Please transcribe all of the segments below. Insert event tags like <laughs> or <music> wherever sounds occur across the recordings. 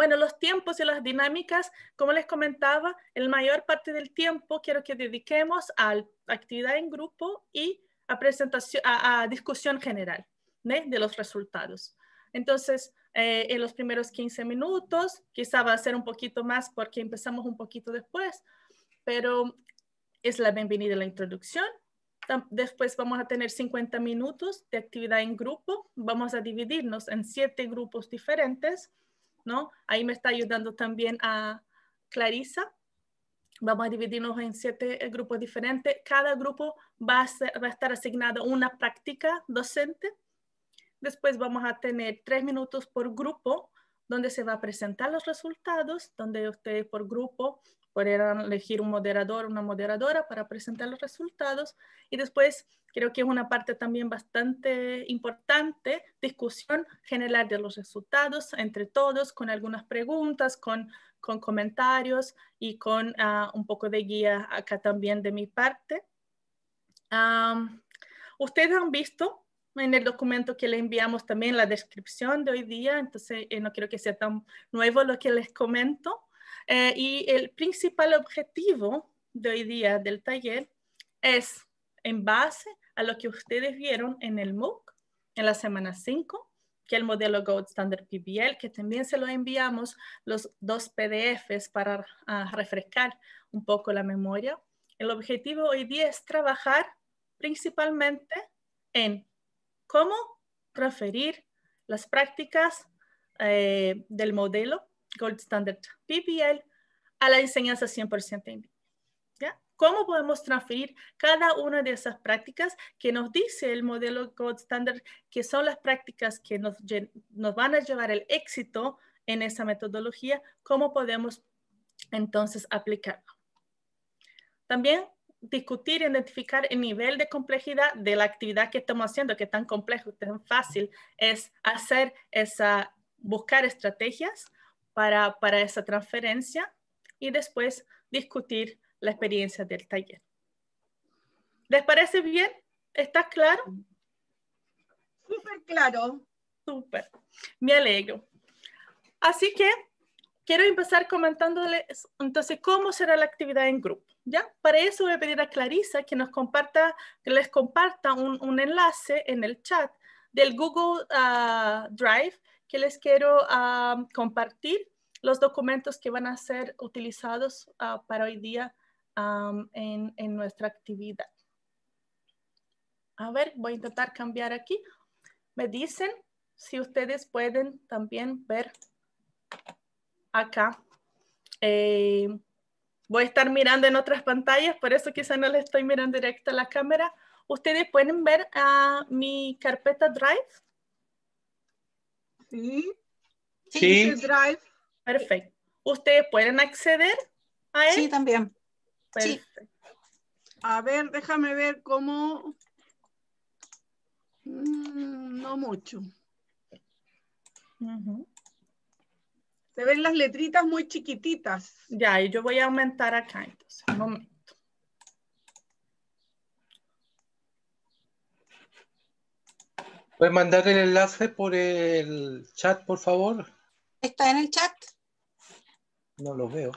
Bueno, los tiempos y las dinámicas, como les comentaba, el mayor parte del tiempo quiero que dediquemos a actividad en grupo y a, presentación, a, discusión general de los resultados. Entonces, eh, en los primeros 15 minutos, quizá va a ser un poquito más porque empezamos un poquito después, pero es la bienvenida la introducción. Después vamos a tener 50 minutos de actividad en grupo. Vamos a dividirnos en siete grupos diferentes Ahí me está ayudando también a Clarisa. Vamos a dividirnos en siete eh, grupos diferentes. Cada grupo va a, va a estar asignado una práctica docente. Después vamos a tener tres minutos por grupo donde se va a presentar los resultados, donde ustedes por grupo podrán elegir un moderador, una moderadora para presentar los resultados. Y después creo que es una parte también bastante importante, discusión general de los resultados entre todos, con algunas preguntas, con, comentarios y con ah, un poco de guía acá también de mi parte. ustedes han visto en el documento que le enviamos también la descripción de hoy día, entonces eh, no quiero que sea tan nuevo lo que les comento. Eh, y el principal objetivo de hoy día del taller es, en base a lo que ustedes vieron en el MOOC, en la semana 5, que el modelo Gold Standard PBL, que también se lo enviamos los dos PDFs para ah, refrescar un poco la memoria. El objetivo hoy día es trabajar principalmente en cómo transferir las prácticas eh, del modelo Gold Standard PPL a la enseñanza 100% en línea. ¿Ya? ¿Cómo podemos transferir cada una de esas prácticas que nos dice el modelo Gold Standard, que son las prácticas que nos, nos van a llevar el éxito en esa metodología? ¿Cómo podemos entonces aplicarlo? También discutir, identificar el nivel de complejidad de la actividad que estamos haciendo, que es tan complejo, tan fácil, es hacer esa, buscar estrategias para, para esa transferencia y después discutir la experiencia del taller. ¿Les parece bien? ¿Está claro? Súper claro. Súper. Me alegro. Así que quiero empezar comentándoles entonces cómo será la actividad en grupo. ¿ya? Para eso voy a pedir a Clarisa que nos comparta, que les comparta un, enlace en el chat del Google ah, Drive que les quiero ah, compartir los documentos que van a ser utilizados ah, para hoy día en, en nuestra actividad. A ver, voy a intentar cambiar aquí. Me dicen si ustedes pueden también ver acá. Eh, voy a estar mirando en otras pantallas, por eso quizá no le estoy mirando directo a la cámara. Ustedes pueden ver a mi carpeta Drive. Sí. Sí. Drive. Perfecto. ¿Ustedes pueden acceder a él? Sí, también. A ver, déjame ver cómo... Mm, no mucho. Uh ven las letritas muy chiquititas. Ya, y yo voy a aumentar acá entonces. Un momento. ¿Puedes mandar el enlace por el chat, por favor? ¿Está en el chat? No lo veo.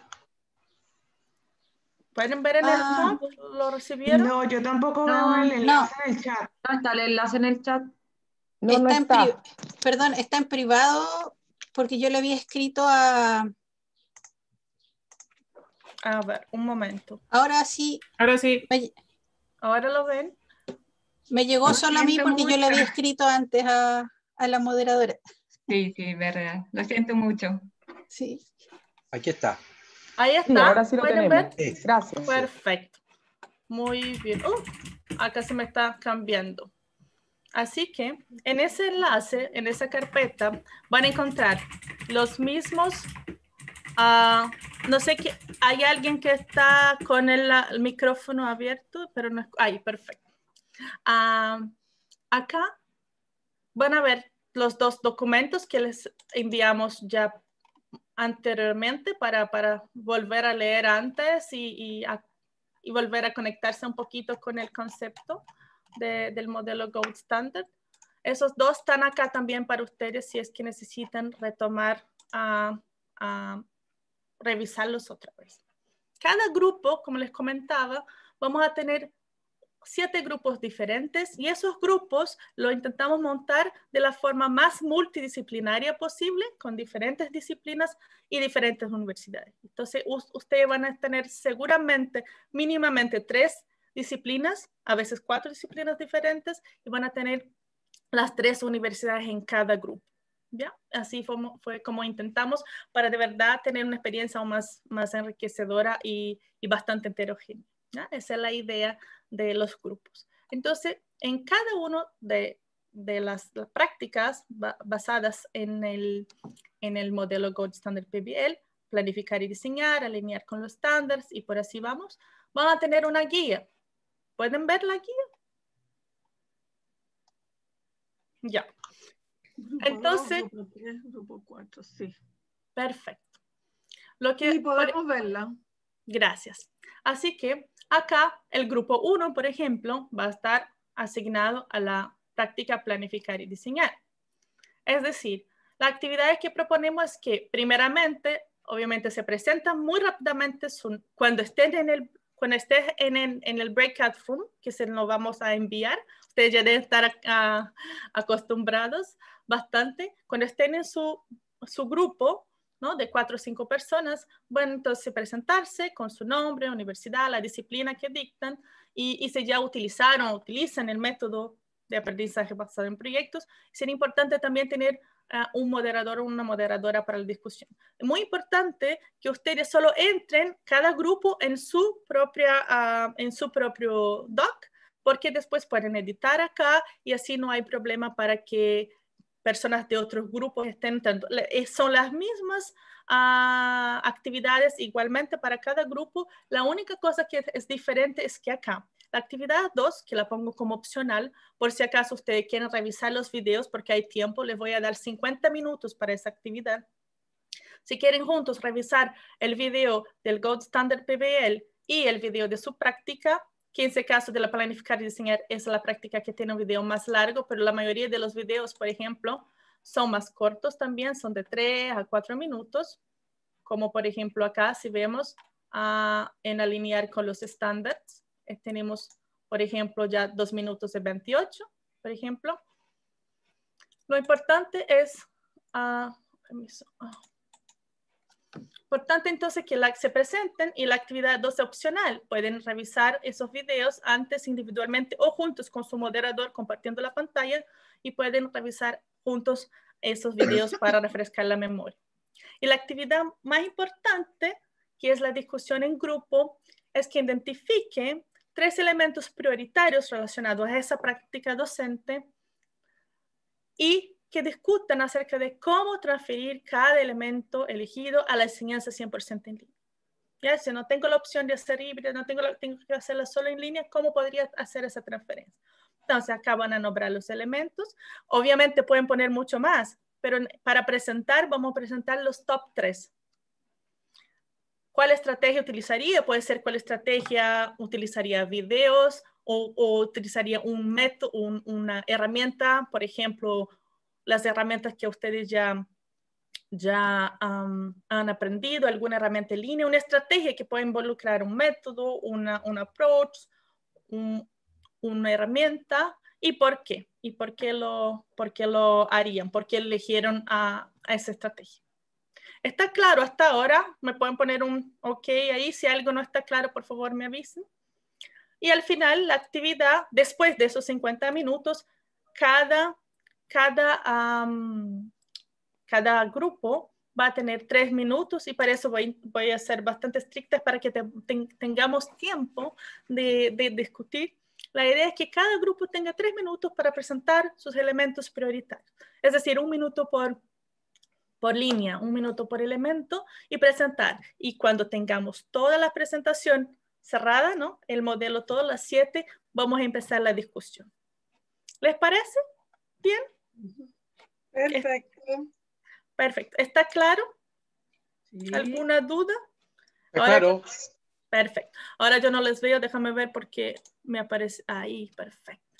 ¿Pueden ver en el ah. chat? ¿Lo recibieron? No, yo tampoco veo el enlace en el chat. No está el enlace en el chat. No, está, Perdón, está en privado porque yo le había escrito a... A ver, un momento. Ahora sí. Ahora sí. Ahora lo ven. Me llegó solo a mí porque yo le había escrito antes a, la moderadora. Sí, sí, verdad. Lo siento mucho. Sí. Aquí está. Ahí está. ahora sí lo tenemos. Gracias. Perfecto. Muy bien. Uh, acá se me está cambiando. Así que en ese enlace, en esa carpeta, van a encontrar los mismos, ah, no sé, qué, hay alguien que está con el, micrófono abierto, pero no ahí, perfecto. Ah, acá van a ver los dos documentos que les enviamos ya anteriormente para, volver a leer antes y volver a conectarse un poquito con el concepto del modelo Gold Standard. Esos dos están acá también para ustedes si es que necesitan retomar, ah, ah, revisarlos otra vez. Cada grupo, como les comentaba, vamos a tener siete grupos diferentes y esos grupos lo intentamos montar de la forma más multidisciplinaria posible con diferentes disciplinas y diferentes universidades. Entonces, ustedes van a tener seguramente mínimamente tres disciplinas, a veces cuatro disciplinas diferentes, y van a tener las tres universidades en cada grupo. ¿Ya? Así fue, como intentamos para de verdad tener una experiencia aún más, más enriquecedora y, bastante heterogénea. Esa es la idea de los grupos. Entonces, en cada uno de, las, prácticas basadas en el, en el modelo Gold Standard PBL, planificar y diseñar, alinear con los estándares y por así vamos, van a tener una guía ¿Pueden verla aquí? Ya. Entonces. grupo sí. Perfecto. Lo que, podemos verla. Gracias. Así que acá el grupo 1, por ejemplo, va a estar asignado a la práctica planificar y diseñar. Es decir, la actividad que proponemos es que primeramente, obviamente se presentan muy rápidamente, cuando estén en el cuando estés en el, breakout room, que se lo vamos a enviar, ustedes ya deben estar ah, acostumbrados bastante, cuando estén en su, grupo, ¿no? de cuatro o cinco personas, bueno, entonces presentarse con su nombre, universidad, la disciplina que dictan, y, si ya utilizaron o utilizan el método de aprendizaje basado en proyectos, sería importante también tener un moderador o una moderadora para la discusión. Es muy importante que ustedes solo entren cada grupo en su, propia, ah, en su propio doc, porque después pueden editar acá y así no hay problema para que personas de otros grupos estén tanto, eh, son las mismas ah, actividades igualmente para cada grupo. La única cosa que es diferente es que acá la actividad 2, que la pongo como opcional, por si acaso ustedes quieren revisar los videos porque hay tiempo, les voy a dar 50 minutos para esa actividad. Si quieren juntos revisar el video del Gold Standard PBL y el video de su práctica, que en ese caso de la planificar y diseñar es la práctica que tiene un video más largo, pero la mayoría de los videos, por ejemplo, son más cortos también, son de 3 a 4 minutos, como por ejemplo acá si vemos ah, en alinear con los estándares tenemos, por ejemplo, ya dos minutos de 28, por ejemplo. Lo importante es, ah, ah. importante entonces que la, se presenten y la actividad es opcional. Pueden revisar esos videos antes individualmente o juntos con su moderador compartiendo la pantalla y pueden revisar juntos esos videos <coughs> para refrescar la memoria. Y la actividad más importante, que es la discusión en grupo, es que identifiquen tres elementos prioritarios relacionados a esa práctica docente y que discutan acerca de cómo transferir cada elemento elegido a la enseñanza 100% en línea. Ya, si no tengo la opción de hacer híbrida, no tengo, la, tengo que hacerla solo en línea, ¿cómo podría hacer esa transferencia? Entonces, acá van a nombrar los elementos. Obviamente pueden poner mucho más, pero para presentar, vamos a presentar los top tres cuál estrategia utilizaría. Puede ser cuál estrategia utilizaría videos o, utilizaría un método, una herramienta, por ejemplo, las herramientas que ustedes ya, ya han aprendido, alguna herramienta en línea, una estrategia que puede involucrar un método, una, un approach, una herramienta y por qué, y por qué lo, por qué lo harían, por qué eligieron a esa estrategia. ¿Está claro hasta ahora? Me pueden poner un OK ahí. Si algo no está claro, por favor me avisen. Y al final, la actividad, después de esos 50 minutos, cada, cada, cada grupo va a tener tres minutos y para eso voy, a ser bastante estricta para que tengamos tiempo de, discutir. La idea es que cada grupo tenga tres minutos para presentar sus elementos prioritarios, es decir, un minuto por, por línea, un minuto por elemento y presentar. Y cuando tengamos toda la presentación cerrada, ¿no? El modelo, todas las siete, vamos a empezar la discusión. ¿Les parece? ¿Bien? Perfecto. ¿Está claro? ¿Alguna duda? claro. Perfecto. Ahora yo no les veo, déjame ver porque me aparece ahí. Perfecto.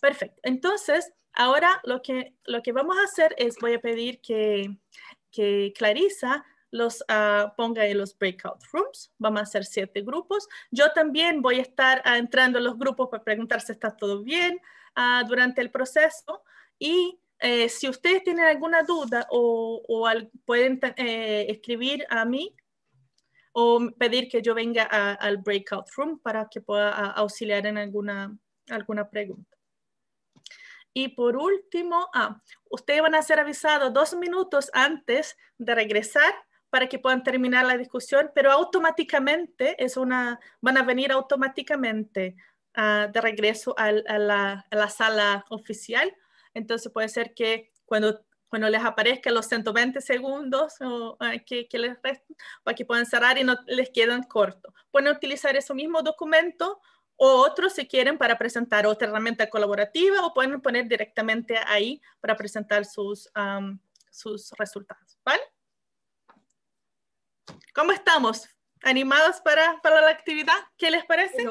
Perfecto. Entonces, Ahora lo que, lo que vamos a hacer es voy a pedir que, que Clarisa los ah, ponga en los breakout rooms. Vamos a hacer siete grupos. Yo también voy a estar ah, entrando en los grupos para preguntar si está todo bien ah, durante el proceso. Y eh, si ustedes tienen alguna duda o, pueden eh, escribir a mí o pedir que yo venga al breakout room para que pueda auxiliar en alguna, alguna pregunta. Y por último, ah, ustedes van a ser avisados dos minutos antes de regresar para que puedan terminar la discusión, pero automáticamente es una, van a venir automáticamente ah, de regreso a, la, sala oficial. Entonces puede ser que cuando, cuando les aparezca los 120 segundos o, ah, que, que, les para que puedan cerrar y no les quedan cortos. Pueden utilizar ese mismo documento o otros si quieren para presentar otra herramienta colaborativa o pueden poner directamente ahí para presentar sus, sus resultados, ¿vale? ¿Cómo estamos? ¿Animados para, para la actividad? ¿Qué les parece?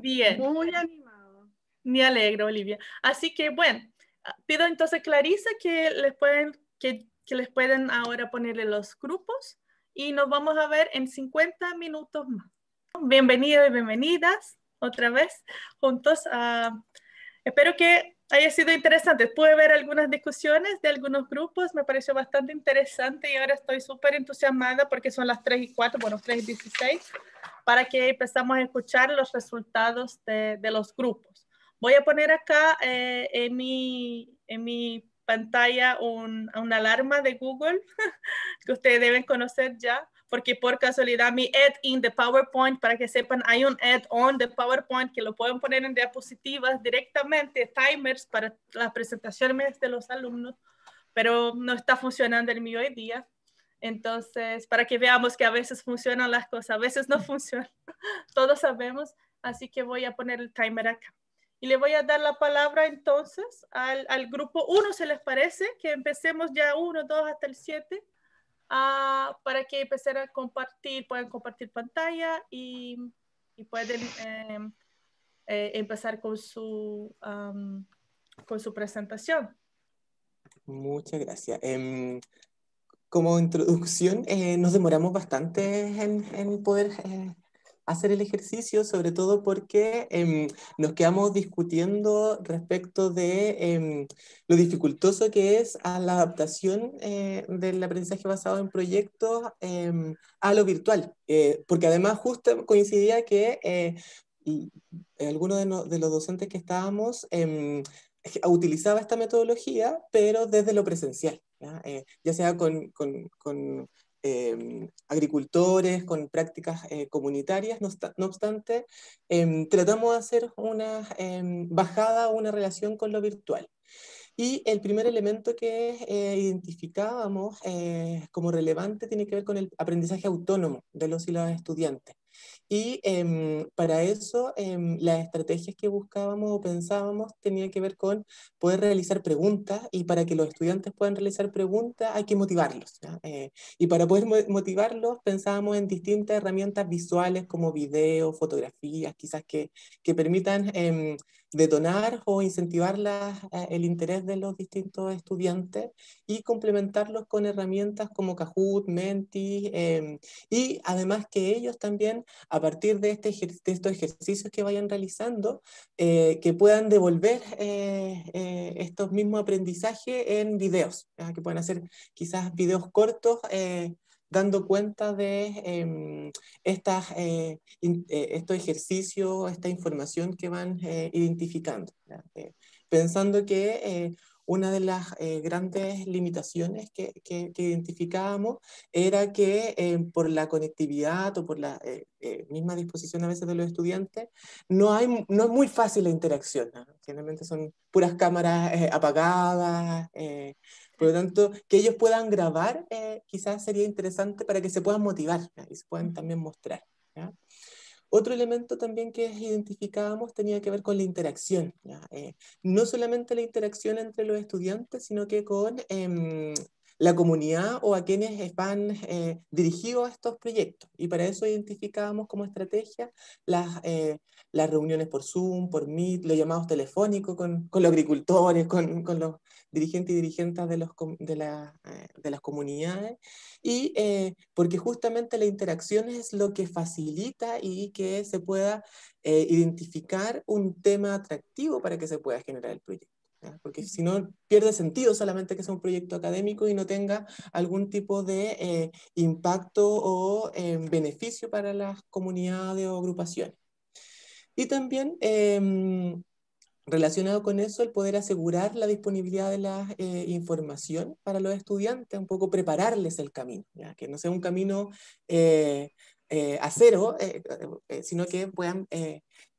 Bien. Muy animado. Me alegro, Olivia. Así que, bueno, pido entonces Clarisa que les pueden, que, que les pueden ahora ponerle los grupos y nos vamos a ver en 50 minutos más. Bienvenidos y bienvenidas otra vez juntos. Ah, espero que haya sido interesante. Pude ver algunas discusiones de algunos grupos, me pareció bastante interesante y ahora estoy súper entusiasmada porque son las 3 y 4, bueno, 3 y 16, para que empezamos a escuchar los resultados de, los grupos. Voy a poner acá eh, en, mi, en mi pantalla una alarma de Google <laughs> que ustedes deben conocer ya porque por casualidad mi add-in de PowerPoint, para que sepan, hay un add-on de PowerPoint que lo pueden poner en diapositivas directamente, timers para la presentación de los alumnos, pero no está funcionando el mío hoy día. Entonces, para que veamos que a veces funcionan las cosas, a veces no funcionan, <laughs> todos sabemos, así que voy a poner el timer acá. Y le voy a dar la palabra entonces al, al grupo 1, ¿se les parece? Que empecemos ya 1, 2 hasta el 7. Ah, para que empiecen a compartir, puedan compartir pantalla y, pueden em, eh, empezar con su, con su presentación. Muchas gracias. Em, como introducción, eh, nos demoramos bastante en, en poder eh, hacer el ejercicio, sobre todo porque em, nos quedamos discutiendo respecto de em, lo dificultoso que es la adaptación eh, del aprendizaje basado en proyectos em, a lo virtual, eh, porque además justo coincidía que eh, algunos de, los docentes que estábamos utilizaba esta metodología, pero desde lo presencial, ya, sea con, con, con, Em, agricultores, con prácticas eh, comunitarias. No, obstante, em, tratamos de hacer una em, bajada, una relación con lo virtual. Y el primer elemento que eh, identificábamos eh, como relevante tiene que ver con el aprendizaje autónomo de los y las estudiantes. Y em, para eso, em, las estrategias que buscábamos o pensábamos tenía que ver con poder realizar preguntas y para que los estudiantes puedan realizar preguntas hay que motivarlos. Eh, y para poder motivarlos pensábamos en distintas herramientas visuales como video, fotografías, quizás que, que permitan em, detonar o incentivar eh, el interés de los distintos estudiantes y complementarlos con herramientas como Kahoot, Menti, em, y además que ellos también, a partir de, este estos ejercicios que vayan realizando, eh, que puedan devolver eh, estos mismos aprendizajes en videos, que puedan hacer quizás videos cortos dando cuenta de em, estas, eh, eh, estos ejercicios, esta información que van eh, identificando. pensando que una de las grandes limitaciones que, que, identificábamos era que por la conectividad o por la misma disposición a veces de los estudiantes, no, hay, no es muy fácil la interacción. Generalmente son puras cámaras apagadas por lo tanto, que ellos puedan grabar eh, quizás sería interesante para que se puedan motivar y se puedan también mostrar. Otro elemento también que identificábamos tenía que ver con la interacción. Eh, ¿no? solamente la interacción entre los estudiantes, sino que con em, la comunidad o a quienes van eh, dirigidos a estos proyectos. Y para eso identificábamos como estrategia las, eh, las reuniones por Zoom, por Meet, los llamados telefónicos con, los agricultores, con, los dirigentes y dirigentes de, los, de, la, eh, las comunidades. Y porque justamente la interacción es lo que facilita y que se pueda identificar un tema atractivo para que se pueda generar el proyecto porque si no pierde sentido solamente que sea un proyecto académico y no tenga algún tipo de eh, impacto o eh, beneficio para las comunidades o agrupaciones. Y también em, relacionado con eso, el poder asegurar la disponibilidad de la eh, información para los estudiantes, un poco prepararles el camino, que no sea un camino a cero, sino que puedan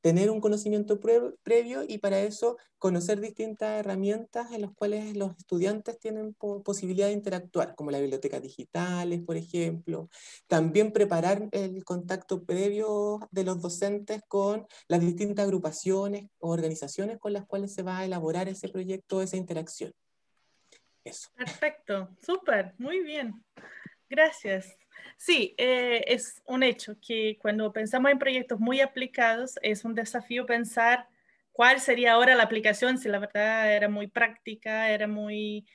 tener un conocimiento previo y para eso conocer distintas herramientas en las cuales los estudiantes tienen posibilidad de interactuar, como las bibliotecas digitales, por ejemplo. También preparar el contacto previo de los docentes con las distintas agrupaciones o organizaciones con las cuales se va a elaborar ese proyecto, esa interacción. Eso. Perfecto, súper, muy bien. Gracias. Sí, eh, es un hecho que cuando pensamos en proyectos muy aplicados es un desafío pensar cuál sería ahora la aplicación, si la verdad era muy práctica, era muy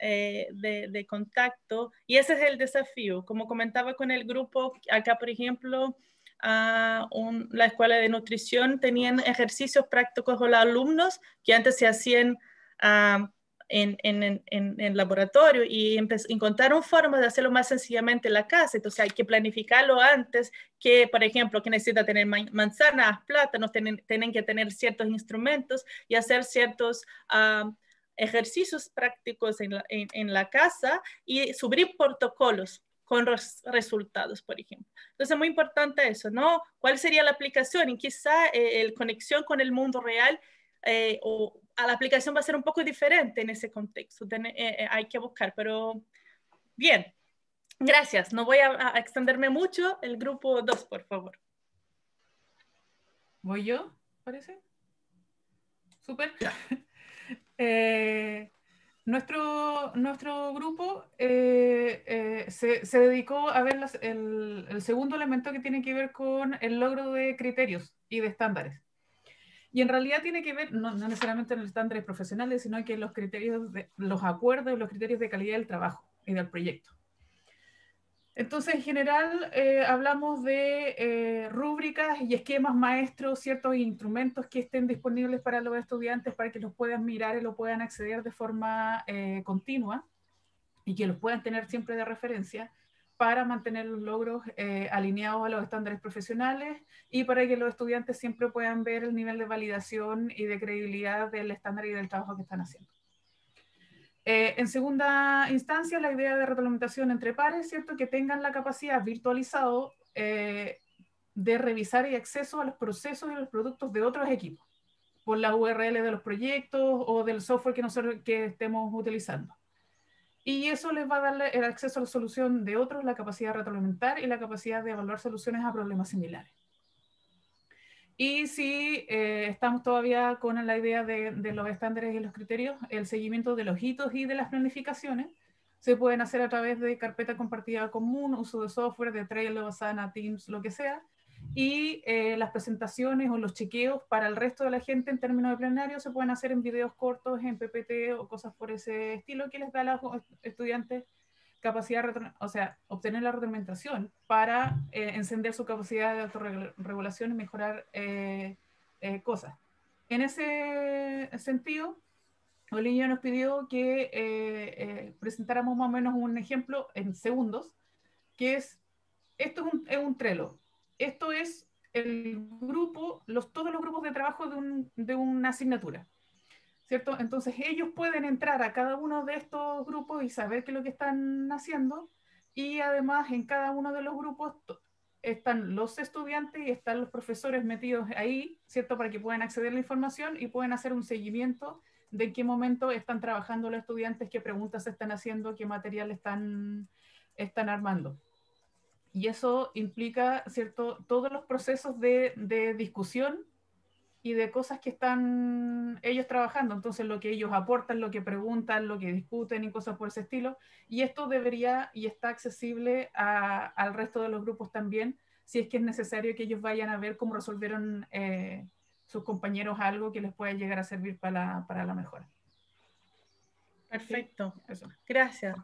eh, de, contacto. Y ese es el desafío. Como comentaba con el grupo, acá por ejemplo, ah, la escuela de nutrición tenían ejercicios prácticos con los alumnos que antes se hacían... Uh, en, el laboratorio y encontraron formas de hacerlo más sencillamente en la casa. Entonces hay que planificarlo antes que, por ejemplo, que necesita tener manzanas, plátanos, tienen, que tener ciertos instrumentos y hacer ciertos ah, ejercicios prácticos en la, casa y subir protocolos con resultados, por ejemplo. Entonces, es muy importante eso, ¿no? ¿Cuál sería la aplicación? Y quizá eh, el conexión con el mundo real eh, o a la aplicación va a ser un poco diferente en ese contexto. Eh, eh, hay que buscar, pero bien. Gracias. No voy a, extenderme mucho. El grupo 2, por favor. ¿Voy yo? ¿Parece? Súper. <laughs> Eh, nuestro, nuestro grupo se, dedicó a ver el, segundo elemento que tiene que ver con el logro de criterios y de estándares. Y en realidad tiene que ver, no, necesariamente en los estándares profesionales, sino que los criterios, los acuerdos, los criterios de calidad del trabajo y del proyecto. Entonces, en general, eh, hablamos de eh, rúbricas y esquemas maestros, ciertos instrumentos que estén disponibles para los estudiantes para que los puedan mirar y lo puedan acceder de forma eh, continua y que los puedan tener siempre de referencia para mantener los logros eh, alineados a los estándares profesionales y para que los estudiantes siempre puedan ver el nivel de validación y de credibilidad del estándar y del trabajo que están haciendo. Eh, en segunda instancia, la idea de retroalimentación entre pares, ¿cierto? Que tengan la capacidad virtualizado eh, de revisar y acceso a los procesos y los productos de otros equipos, por la URL de los proyectos o del software que nosotros que estemos utilizando y eso les va a dar el acceso a la solución de otros, la capacidad de retroalimentar y la capacidad de evaluar soluciones a problemas similares. Y si eh, estamos todavía con la idea de, los estándares y los criterios, el seguimiento de los hitos y de las planificaciones se pueden hacer a través de carpeta compartida común, uso de software, de Trello, sana, Teams, lo que sea, y eh, las presentaciones o los chequeos para el resto de la gente en términos de plenario se pueden hacer en videos cortos, en PPT o cosas por ese estilo que les da a los estudiantes capacidad, o sea, obtener la retroalimentación para eh, encender su capacidad de autorregulación y mejorar eh, cosas. En ese sentido, Oliño nos pidió que presentáramos más o menos un ejemplo en segundos, que es, esto es un, es un esto es el grupo, todos los grupos de trabajo de, una asignatura. ¿Cierto? Entonces ellos pueden entrar a cada uno de estos grupos y saber qué es lo que están haciendo y además en cada uno de los grupos están los estudiantes y están los profesores metidos ahí, ¿cierto? Para que puedan acceder a la información y pueden hacer un seguimiento de en qué momento están trabajando los estudiantes, qué preguntas están haciendo, qué material están armando. Y eso implica, ¿cierto?, todos los procesos de, discusión y de cosas que están ellos trabajando. Entonces, lo que ellos aportan, lo que preguntan, lo que discuten y cosas por ese estilo. Y esto debería y está accesible al resto de los grupos también, si es que es necesario que ellos vayan a ver cómo resolvieron eh, sus compañeros algo que les pueda llegar a servir para, para la mejora. Perfecto. Gracias.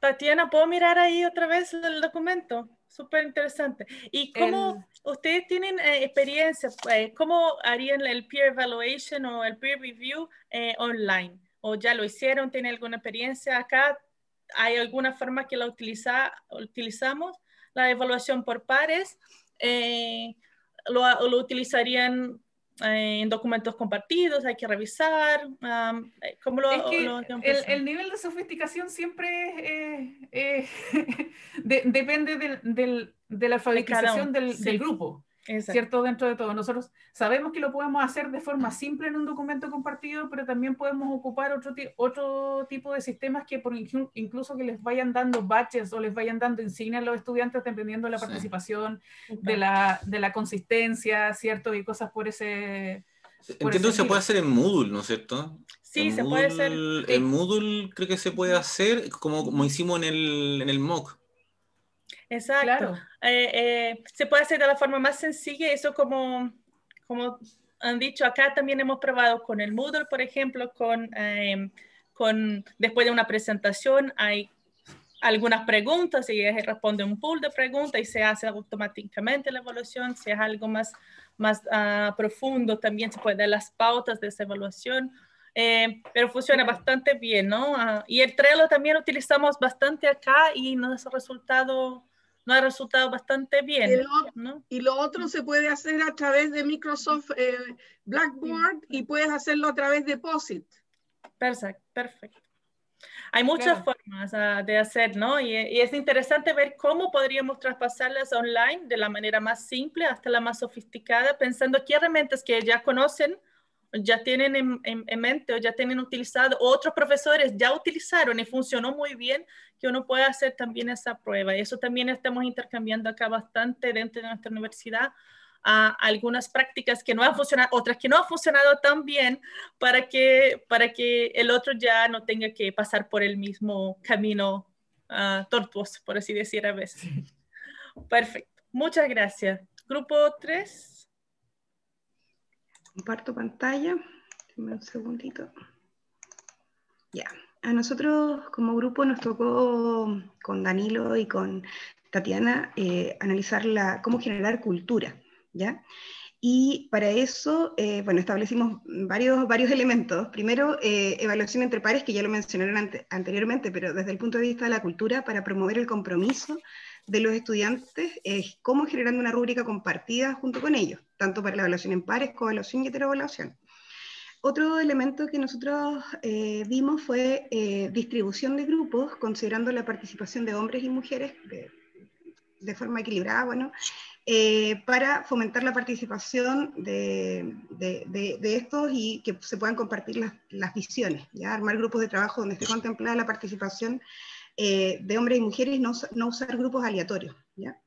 Tatiana, ¿puedo mirar ahí otra vez el documento? Súper interesante. ¿Y cómo ustedes tienen eh, experiencia? Eh, ¿Cómo harían el peer evaluation o el peer review eh, online? ¿O ya lo hicieron? ¿Tienen alguna experiencia acá? ¿Hay alguna forma que la utiliza, utilizamos? La evaluación por pares. Lo, lo, utilizarían eh, en documentos compartidos, hay que revisar. Eh, pues? el, nivel de sofisticación siempre <laughs> depende de la fabricación del, grupo. Es ¿cierto? Dentro de todo, nosotros sabemos que lo podemos hacer de forma simple en un documento compartido, pero también podemos ocupar otro, otro tipo de sistemas que incluso que les vayan dando batches o les vayan dando insignias a los estudiantes dependiendo de la participación, de, la, consistencia, ¿cierto? Y cosas por ese... Entiendo que se puede hacer en Moodle, ¿no es cierto? Sí, se puede hacer. En Moodle creo que se puede hacer como, como hicimos en el, en el MOOC. Exacto. Eh, eh, se puede hacer de la forma más sencilla, eso como, como han dicho, acá también hemos probado con el Moodle, por ejemplo, con, em, con después de una presentación hay algunas preguntas y responde un pool de preguntas y se hace automáticamente la evaluación. Si es algo más, más ah, profundo, también se puede dar las pautas de esa evaluación. Eh, pero funciona bastante bien, ¿no? Ah, y el Trello también lo utilizamos bastante acá y nos ha resultado no ha resultado bastante bien. Y lo, otro se puede hacer a través de Microsoft eh, Blackboard y puedes hacerlo a través de POSIT. Perfecto, perfecto. Hay muchas formas ah, de hacer, ¿no? Y, es interesante ver cómo podríamos traspasarlas online de la manera más simple hasta la más sofisticada, pensando qué herramientas que ya conocen ya tienen en, mente o ya tienen utilizado, otros profesores ya utilizaron y funcionó muy bien, que uno pueda hacer también esa prueba. Y eso también estamos intercambiando acá bastante dentro de nuestra universidad, a algunas prácticas que no han funcionado, otras que no han funcionado tan bien, para que, para que el otro ya no tenga que pasar por el mismo camino ah, tortuoso, por así decir a veces. Perfecto. Muchas gracias. Grupo 3. Comparto pantalla. dame un segundito. Ya. A nosotros como grupo nos tocó con Danilo y con Tatiana eh, analizar la, cómo generar cultura. ¿ya? Y para eso, eh, bueno, establecimos varios, varios elementos. Primero, eh, evaluación entre pares, que ya lo mencionaron anteriormente, pero desde el punto de vista de la cultura, para promover el compromiso de los estudiantes es cómo generando una rúbrica compartida junto con ellos, tanto para la evaluación en pares, evaluación y evaluación Otro elemento que nosotros eh, vimos fue eh, distribución de grupos, considerando la participación de hombres y mujeres de, forma equilibrada, bueno, eh, para fomentar la participación de, estos y que se puedan compartir las, visiones, ¿ya? armar grupos de trabajo donde esté contemplada la participación eh, de hombres y mujeres, no, no usar grupos aleatorios. ¿ya?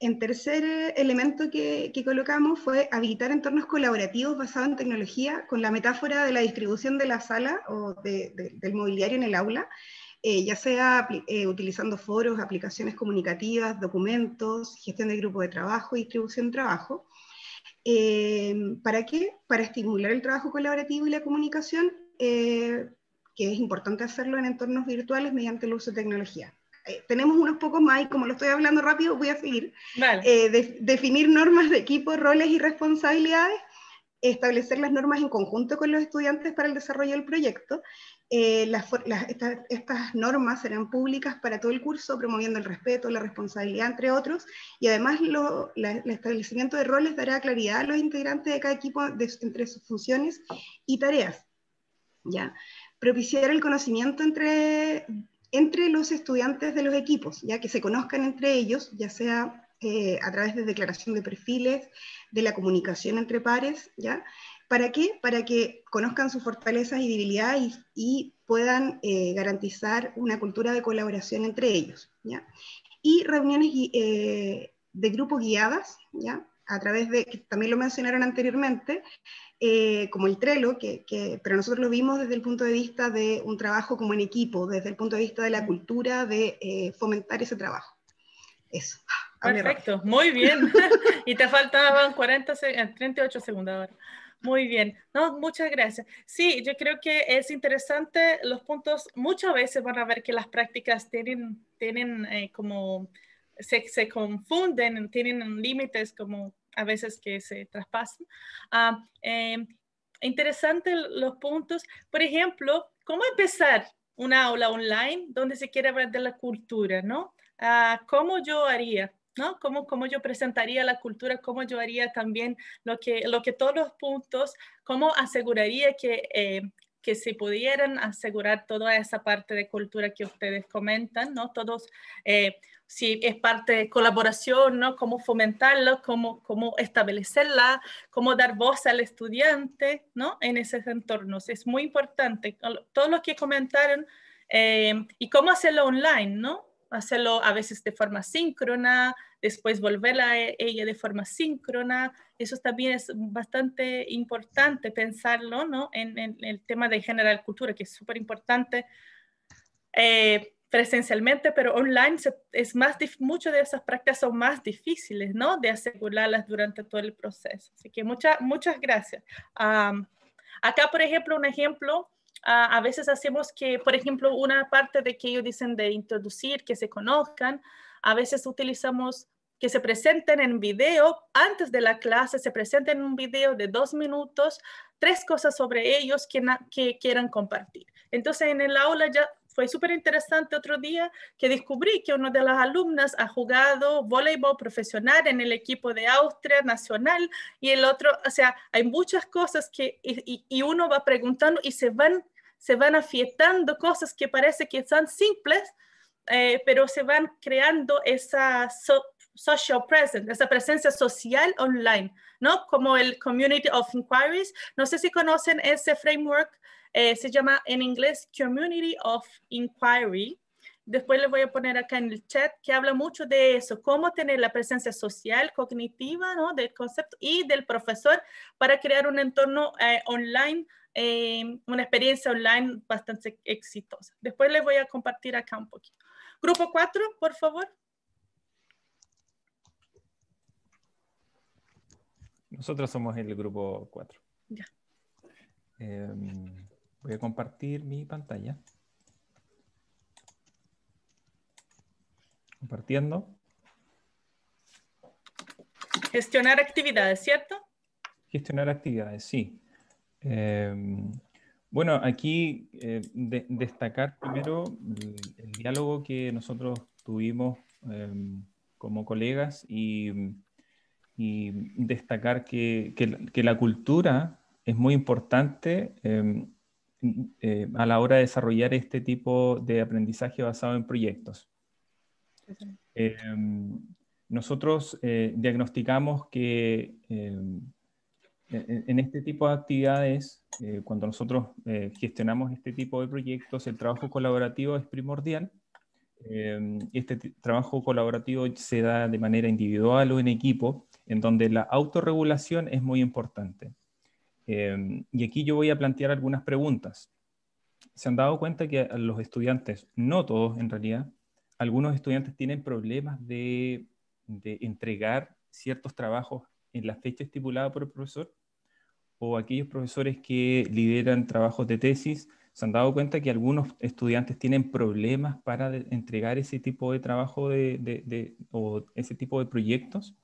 En tercer eh, elemento que, colocamos fue habilitar entornos colaborativos basados en tecnología con la metáfora de la distribución de la sala o del mobiliario en el aula, eh, ya sea utilizando foros, aplicaciones comunicativas, documentos, gestión de grupo de trabajo, distribución de trabajo. ¿Para qué? Para estimular el trabajo colaborativo y la comunicación que es importante hacerlo en entornos virtuales mediante el uso de tecnología. Eh, tenemos unos pocos más y como lo estoy hablando rápido, voy a seguir. Eh, definir normas de equipo, roles y responsabilidades, establecer las normas en conjunto con los estudiantes para el desarrollo del proyecto. Eh, estas, normas serán públicas para todo el curso, promoviendo el respeto, la responsabilidad, entre otros, y además el establecimiento de roles dará claridad a los integrantes de cada equipo entre sus funciones y tareas. ¿ya? propiciar el conocimiento entre, entre los estudiantes de los equipos, ya que se conozcan entre ellos, ya sea eh, a través de declaración de perfiles, de la comunicación entre pares, ¿ya? ¿Para qué? Para que conozcan sus fortalezas y debilidades y, puedan eh, garantizar una cultura de colaboración entre ellos, ¿ya? Y reuniones eh, de grupo guiadas, ¿ya? A través de, que también lo mencionaron anteriormente, eh, como el trelo, que, pero nosotros lo vimos desde el punto de vista de un trabajo como en equipo, desde el punto de vista de la cultura, de eh, fomentar ese trabajo. Eso. Ah, Perfecto, muy bien. <laughs> y te faltaban 40, 38 eh, segundos ahora. Muy bien, no, muchas gracias. Sí, yo creo que es interesante los puntos, muchas veces van a ver que las prácticas tienen, tienen como, se, se, confunden, tienen límites como a veces que se traspasan. Interesantes ah, em, interesante los puntos. Por ejemplo, ¿cómo empezar una aula online donde se quiere hablar de la cultura? ¿no? Ah, ¿Cómo yo haría? ¿no? ¿Cómo, ¿Cómo, yo presentaría la cultura? ¿Cómo yo haría también lo que, lo que todos los puntos? ¿Cómo aseguraría que eh, que se pudieran asegurar toda esa parte de cultura que ustedes comentan, ¿no? Todos, eh, si es parte de colaboración, ¿no? Cómo fomentarlo, cómo, cómo establecerla, cómo dar voz al estudiante, ¿no? En esos entornos. Es muy importante. todos los que comentaron eh, y cómo hacerlo online, ¿no? hacerlo a veces de forma síncrona, después volverla a e, ella de forma síncrona. Eso también es bastante importante pensarlo, ¿no? En, el tema de generar cultura, que es súper importante eh, presencialmente, pero online es más, muchas de esas prácticas son más difíciles, ¿no? De asegurarlas durante todo el proceso. Así que muchas, muchas gracias. acá, por ejemplo, un ejemplo Ah, a veces hacemos que, por ejemplo, una parte de que ellos dicen de introducir, que se conozcan, a veces utilizamos que se presenten en video antes de la clase, se presenten en un video de dos minutos, tres cosas sobre ellos que, que quieran compartir. Entonces, en el aula ya fue súper interesante otro día que descubrí que una de las alumnas ha jugado voleibol profesional en el equipo de Austria Nacional y el otro, o sea, hay muchas cosas que y uno va preguntando y se van se van afietando cosas que parece que son simples, eh, pero se van creando esa social presence, esa presencia social online, ¿no? Como el Community of Inquiries. No sé si conocen ese framework, eh, se llama en inglés Community of Inquiry. Después le voy a poner acá en el chat que habla mucho de eso, cómo tener la presencia social, cognitiva, ¿no? Del concepto y del profesor para crear un entorno eh, online Em, una experiencia online bastante exitosa. Después les voy a compartir acá un poquito. Grupo 4, por favor. Nosotros somos el grupo 4. Ya. Em, voy a compartir mi pantalla. Compartiendo. Gestionar actividades, ¿cierto? Gestionar actividades, sí. Em, bueno, aquí eh, destacar primero el, diálogo que nosotros tuvimos em, como colegas y, destacar que, que, la cultura es muy importante em, eh, a la hora de desarrollar este tipo de aprendizaje basado en proyectos. nosotros eh, diagnosticamos que en este tipo de actividades, eh, cuando nosotros eh, gestionamos este tipo de proyectos, el trabajo colaborativo es primordial. Eh, este trabajo colaborativo se da de manera individual o en equipo, en donde la autorregulación es muy importante. y aquí yo voy a plantear algunas preguntas. Se han dado cuenta que los estudiantes, no todos en realidad, algunos estudiantes tienen problemas de entregar ciertos trabajos en la fecha estipulada por el profesor o aquellos profesores que lideran trabajos de tesis se han dado cuenta que algunos estudiantes tienen problemas para entregar ese tipo de trabajo de, o ese tipo de proyectos?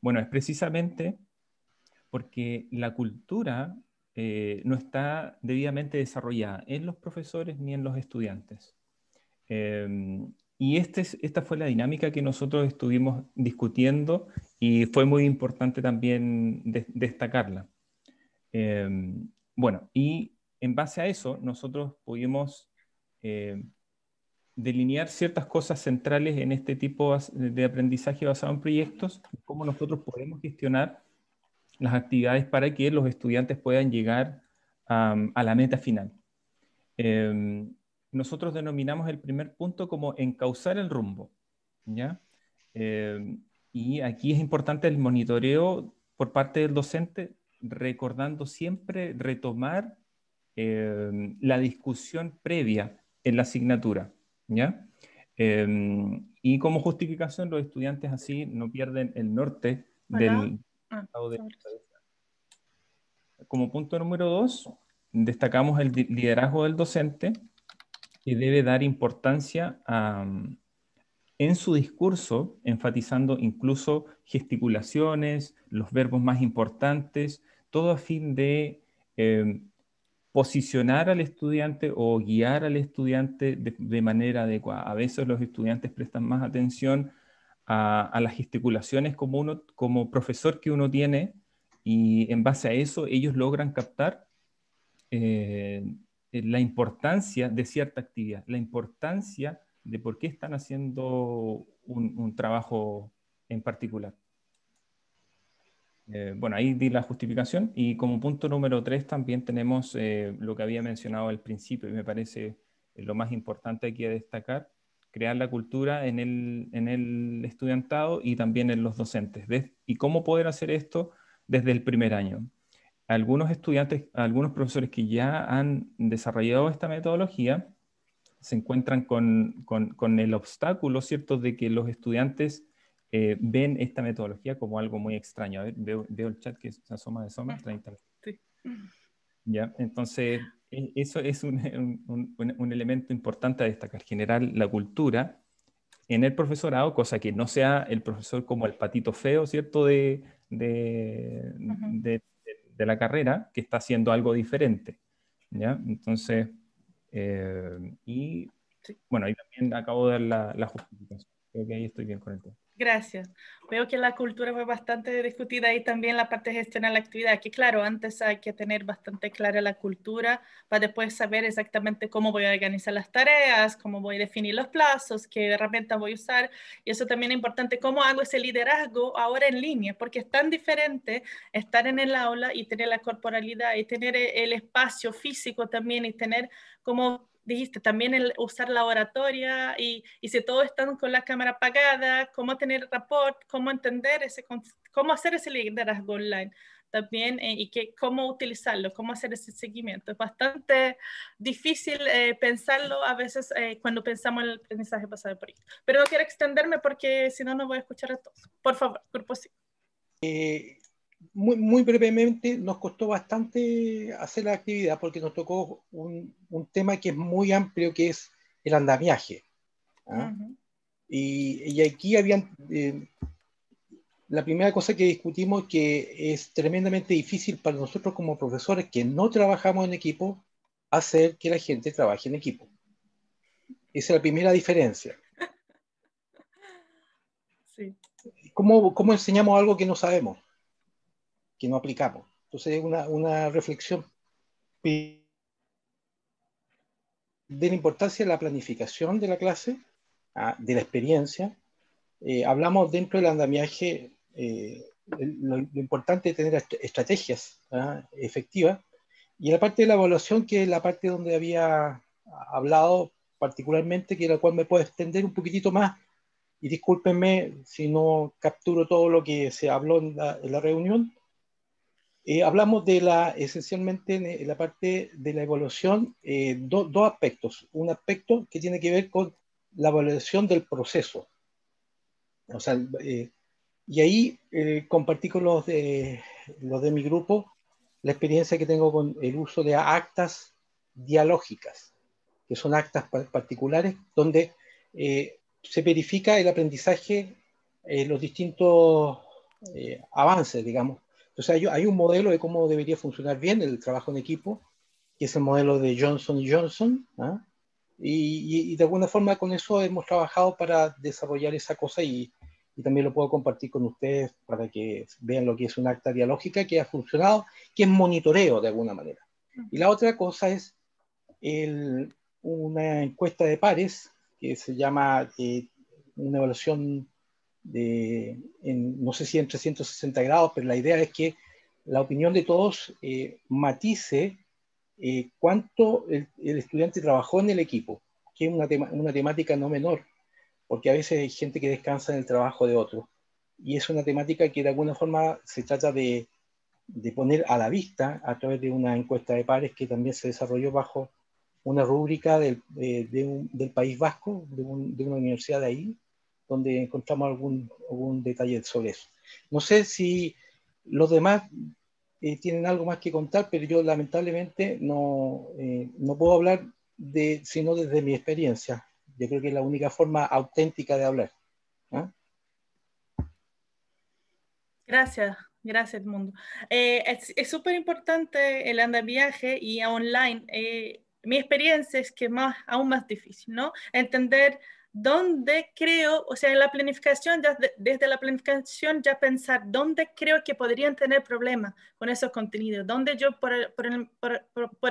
Bueno, es precisamente porque la cultura eh, no está debidamente desarrollada en los profesores ni en los estudiantes. Em, y este, esta fue la dinámica que nosotros estuvimos discutiendo y fue muy importante también destacarla. Em, bueno, y en base a eso nosotros pudimos eh, delinear ciertas cosas centrales en este tipo de aprendizaje basado en proyectos, cómo nosotros podemos gestionar las actividades para que los estudiantes puedan llegar a la meta final. Em, nosotros denominamos el primer punto como encauzar el rumbo, ¿ya? Em, y aquí es importante el monitoreo por parte del docente recordando siempre retomar eh, la discusión previa en la asignatura, ¿ya? Eh, y como justificación, los estudiantes así no pierden el norte del ah, Como punto número dos, destacamos el liderazgo del docente que debe dar importancia mm, en su discurso, enfatizando incluso gesticulaciones, los verbos más importantes, todo a fin de em, posicionar al estudiante o guiar al estudiante de, manera adecuada. A veces los estudiantes prestan más atención a, las gesticulaciones como, uno, como profesor que uno tiene y en base a eso ellos logran captar eh, la importancia de cierta actividad, la importancia de por qué están haciendo un trabajo en particular. Eh, bueno, ahí di la justificación y como punto número tres también tenemos eh, lo que había mencionado al principio y me parece eh, lo más importante aquí a destacar, crear la cultura en el, estudiantado y también en los docentes. ¿Y cómo poder hacer esto desde el primer año? Algunos estudiantes, algunos profesores que ya han desarrollado esta metodología se encuentran con, con el obstáculo, ¿cierto?, de que los estudiantes eh, ven esta metodología como algo muy extraño. A ver, veo, el chat que se asoma de sombra. Ya, entonces, e, eso es <laughs> un, elemento importante a destacar, generar la cultura en el profesorado, cosa que no sea el profesor como el patito feo, ¿cierto?, de, de, la carrera, que está haciendo algo diferente. ¿ya? Entonces, eh, y bueno, ahí también acabo de dar la, la justificación. Creo que ahí estoy bien con el tema. Gracias. Veo que la cultura fue bastante discutida y también la parte de la actividad, que claro, antes hay que tener bastante clara la cultura para después saber exactamente cómo voy a organizar las tareas, cómo voy a definir los plazos, qué herramientas voy a usar. Y eso también es importante, cómo hago ese liderazgo ahora en línea, porque es tan diferente estar en el aula y tener la corporalidad y tener el espacio físico también y tener como dijiste también el usar la oratoria y, si todos están con la cámara apagada, cómo tener rapport, cómo entender ese, cómo hacer ese liderazgo online también eh, y cómo utilizarlo, cómo hacer ese seguimiento. Es bastante difícil eh, pensarlo a veces eh, cuando pensamos en el aprendizaje pasado por ahí. Pero no quiero extenderme porque si no, no voy a escuchar a todos. Por favor, grupo sí muy, brevemente, nos costó bastante hacer la actividad porque nos tocó un, un tema que es muy amplio, que es el andamiaje. ¿ah? y, y, aquí habían... Eh, la primera cosa que discutimos que es tremendamente difícil para nosotros como profesores que no trabajamos en equipo, hacer que la gente trabaje en equipo. Esa es la primera diferencia. <laughs> ¿Cómo, ¿Cómo, enseñamos algo que no sabemos? que no aplicamos. Entonces es una, una, reflexión de la importancia de la planificación de la clase, ah, de la experiencia. Eh, hablamos dentro del andamiaje eh, lo, importante de tener estrategias ¿ah? efectivas. Y la parte de la evaluación, que es la parte donde había hablado particularmente, que la cual me puedo extender un poquitito más, y discúlpenme si no capturo todo lo que se habló en la reunión, eh, hablamos de la, esencialmente, en eh, la parte de la evaluación, eh, dos aspectos. Un aspecto que tiene que ver con la evaluación del proceso. O sea, y ahí compartí con los de, los de mi grupo la experiencia que tengo con el uso de actas dialógicas, que son actas particulares donde se verifica el aprendizaje, los distintos avances, digamos, entonces hay, hay, un modelo de cómo debería funcionar bien el trabajo en equipo, que es el modelo de Johnson Johnson, ¿ah? y, y, y, de alguna forma con eso hemos trabajado para desarrollar esa cosa y, también lo puedo compartir con ustedes para que vean lo que es un acta dialógica que ha funcionado, que es monitoreo de alguna manera. Y la otra cosa es una encuesta de pares que se llama eh, una evaluación en, no sé si en 360 grados, pero la idea es que la opinión de todos eh, matice eh, cuánto el, estudiante trabajó en el equipo, que es una, una, temática no menor, porque a veces hay gente que descansa en el trabajo de otro. Y es una temática que de alguna forma se trata de, de poner a la vista a través de una encuesta de pares que también se desarrolló bajo una rúbrica del, País Vasco, de, de una universidad de ahí, donde encontramos algún, algún detalle sobre eso. No sé si los demás eh, tienen algo más que contar, pero yo lamentablemente eh, no, puedo hablar de, sino desde mi experiencia. Yo creo que es la única forma auténtica de hablar. ¿ah? Gracias, gracias Edmundo. Eh, es súper importante el viaje y online. mi experiencia es que más, aún más difícil, ¿no? Entender dónde creo, o sea, en la planificación, desde la planificación ya pensar dónde creo que podrían tener problemas con esos contenidos, dónde yo, por,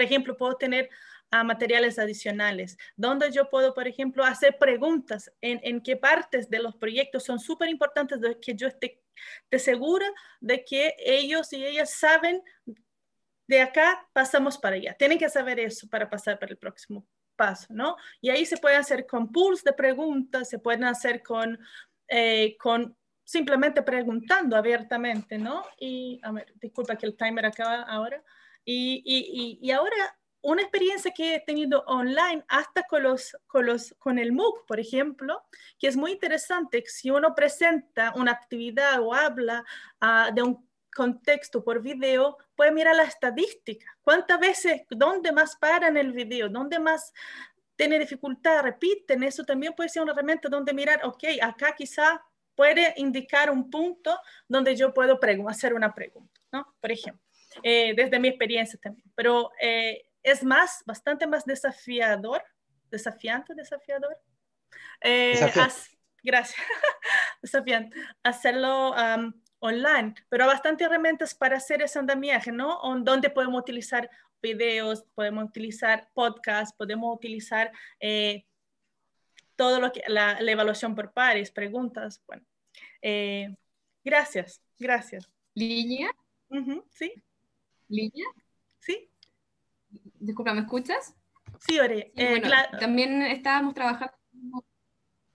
ejemplo, puedo tener ah, materiales adicionales, dónde yo puedo, por ejemplo, hacer preguntas en, qué partes de los proyectos son súper importantes de que yo esté, esté segura de que ellos y ellas saben de acá pasamos para allá. Tienen que saber eso para pasar para el próximo ¿no? Y ahí se puede hacer con pools de preguntas, se pueden hacer con, eh, con simplemente preguntando abiertamente, ¿no? Y, disculpa que el timer acaba ahora. Y, y, ahora una experiencia que he tenido online hasta con, los, con, los, con el MOOC, por ejemplo, que es muy interesante. Si uno presenta una actividad o habla ah, de un contexto, por video, puede mirar la estadística. ¿Cuántas veces, dónde más paran el video? ¿Dónde más tiene dificultad? Repiten, eso también puede ser una herramienta donde mirar, ok, acá quizá puede indicar un punto donde yo puedo hacer una pregunta, ¿no? Por ejemplo, eh, desde mi experiencia también. Pero eh, es más, bastante más desafiador, desafiante, desafiador. Eh, gracias, <laughs> desafiante. Hacerlo online, pero bastante herramientas para hacer ese andamiaje, ¿no? Donde podemos utilizar videos, podemos utilizar podcasts, podemos utilizar eh, todo lo que, la, la, evaluación por pares, preguntas, bueno. Eh, gracias, gracias. ¿Línea? sí. ¿Línea? Sí. Disculpa, ¿me escuchas? Sí, Ore. Eh, también estábamos trabajando...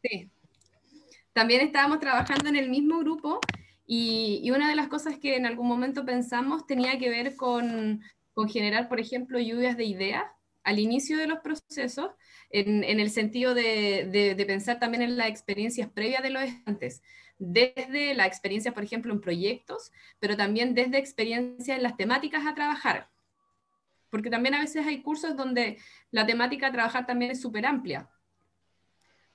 Sí. También estábamos trabajando en el mismo grupo y, una de las cosas que en algún momento pensamos tenía que ver con, generar, por ejemplo, lluvias de ideas al inicio de los procesos, en, el sentido de, de, pensar también en las experiencias previas de los estudiantes, desde la experiencia, por ejemplo, en proyectos, pero también desde experiencia en las temáticas a trabajar. Porque también a veces hay cursos donde la temática a trabajar también es súper amplia.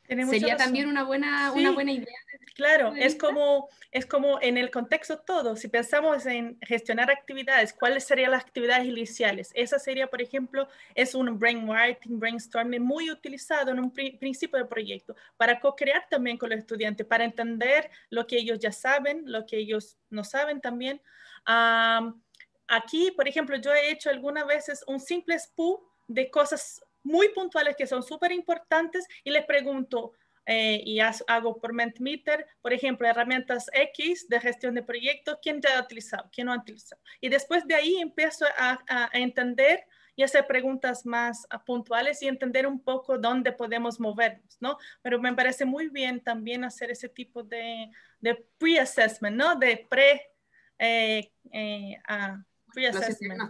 Sería también una buena, una buena idea. Claro, es como, es como en el contexto todo. Si pensamos en gestionar actividades, ¿cuáles serían las actividades iniciales? Esa sería, por ejemplo, es un brainwriting, brainstorming muy utilizado en un principio de proyecto para co-crear también con los estudiantes, para entender lo que ellos ya saben, lo que ellos no saben también. aquí, por ejemplo, yo he hecho algunas veces un simple SPU de cosas muy puntuales que son súper importantes y les pregunto, eh, y hago por Mentimeter, por ejemplo, herramientas X de gestión de proyectos, quién ya ha utilizado, quién no ha utilizado. Y después de ahí empiezo a, entender y hacer preguntas más ah, puntuales y entender un poco dónde podemos movernos, ¿no? Pero me parece muy bien también hacer ese tipo de, de pre-assessment, ¿no? De eh, eh, ah, pre-assessment.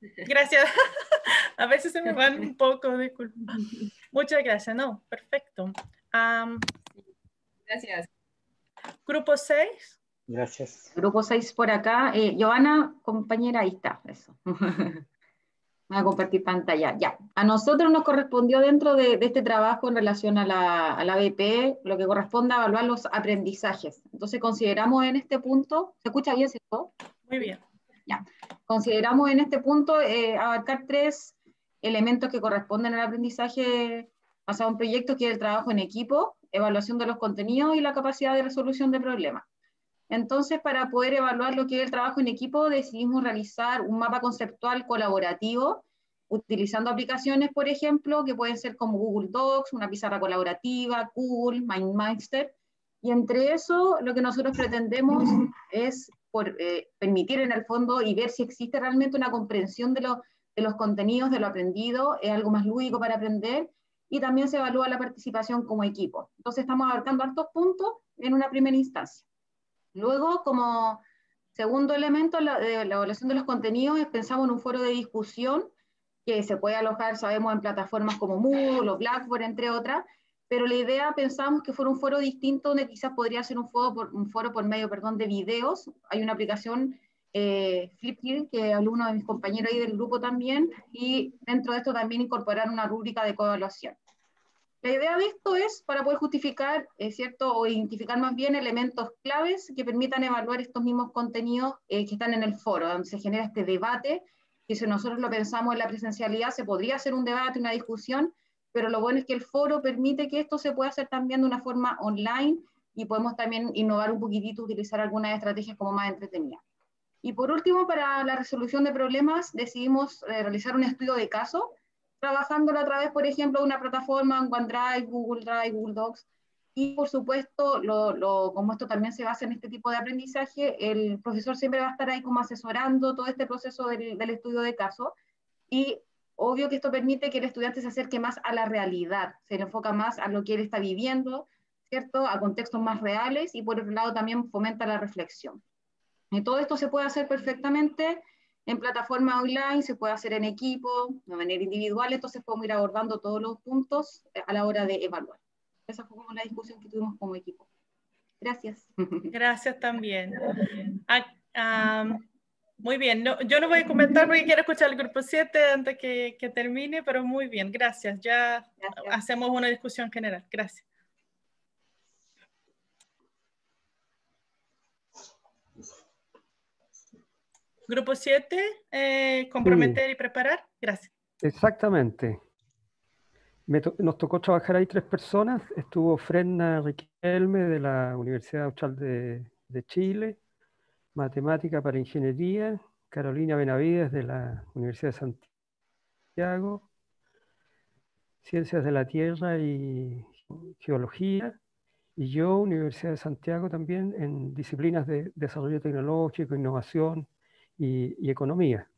Gracias. <laughs> A veces se me van un poco, disculpa. Muchas gracias. No, perfecto. gracias. Grupo 6. Gracias. Grupo 6 por acá. Eh, compañera, ahí está. Eso. <laughs> Voy a compartir pantalla. Ya. A nosotros nos correspondió dentro de, este trabajo en relación a la, BP lo que corresponde a evaluar los aprendizajes. Entonces consideramos en este punto, ¿se escucha bien, Sergio? Muy bien. Consideramos en este punto eh, abarcar tres elementos que corresponden al aprendizaje basado en proyecto que es el trabajo en equipo, evaluación de los contenidos y la capacidad de resolución de problemas. Entonces, para poder evaluar lo que es el trabajo en equipo, decidimos realizar un mapa conceptual colaborativo, utilizando aplicaciones, por ejemplo, que pueden ser como Google Docs, una pizarra colaborativa, Google, MindMeister. Y entre eso, lo que nosotros pretendemos es por eh, permitir en el fondo y ver si existe realmente una comprensión de, los contenidos, de lo aprendido, es algo más lúdico para aprender y también se evalúa la participación como equipo. Entonces estamos abarcando hartos puntos en una primera instancia. Luego, como segundo elemento de eh, la evaluación de los contenidos, pensamos en un foro de discusión que se puede alojar, sabemos, en plataformas como Moodle o Blackboard, entre otras, pero la idea pensamos que fuera un foro distinto donde quizás podría ser un foro por, medio perdón, de videos. Hay una aplicación eh, que alguno de mis compañeros ahí del grupo también, y dentro de esto también incorporar una rúbrica de coevaluación. La idea de esto es para poder justificar, es eh, ¿cierto? O identificar más bien elementos claves que permitan evaluar estos mismos contenidos eh, que están en el foro, donde se genera este debate, que si nosotros lo pensamos en la presencialidad, se podría hacer un debate, una discusión, pero lo bueno es que el foro permite que esto se pueda hacer también de una forma online y podemos también innovar un poquitito, utilizar algunas estrategias como más entretenidas. Y por último, para la resolución de problemas, decidimos eh, realizar un estudio de caso, trabajándolo a través, por ejemplo, de una plataforma, en OneDrive, Google Drive, Google Docs, y por supuesto, como esto también se basa en este tipo de aprendizaje, el profesor siempre va a estar ahí como asesorando todo este proceso del, estudio de caso. Y Obvio que esto permite que el estudiante se acerque más a la realidad, se le enfoca más a lo que él está viviendo, ¿cierto? A contextos más reales y por otro lado también fomenta la reflexión. Y todo esto se puede hacer perfectamente en plataforma online, se puede hacer en equipo, de manera individual, entonces podemos ir abordando todos los puntos eh, a la hora de evaluar. Esa fue como la discusión que tuvimos como equipo. Gracias. Gracias también. Ah, ah, muy bien, yo no voy a comentar porque quiero escuchar el grupo 7 antes que, que termine, pero muy bien, gracias. Ya hacemos una discusión general. Gracias. Grupo 7, eh, comprometer y preparar. Gracias. Exactamente. nos tocó trabajar ahí tres personas. Estuvo Fredna Riquelme de la Universidad Austral de, de Chile Matemática para Ingeniería, Carolina Benavides de la Universidad de Santiago, Ciencias de la Tierra y Geología, y yo, Universidad de Santiago también, en disciplinas de desarrollo tecnológico, innovación y, y economía.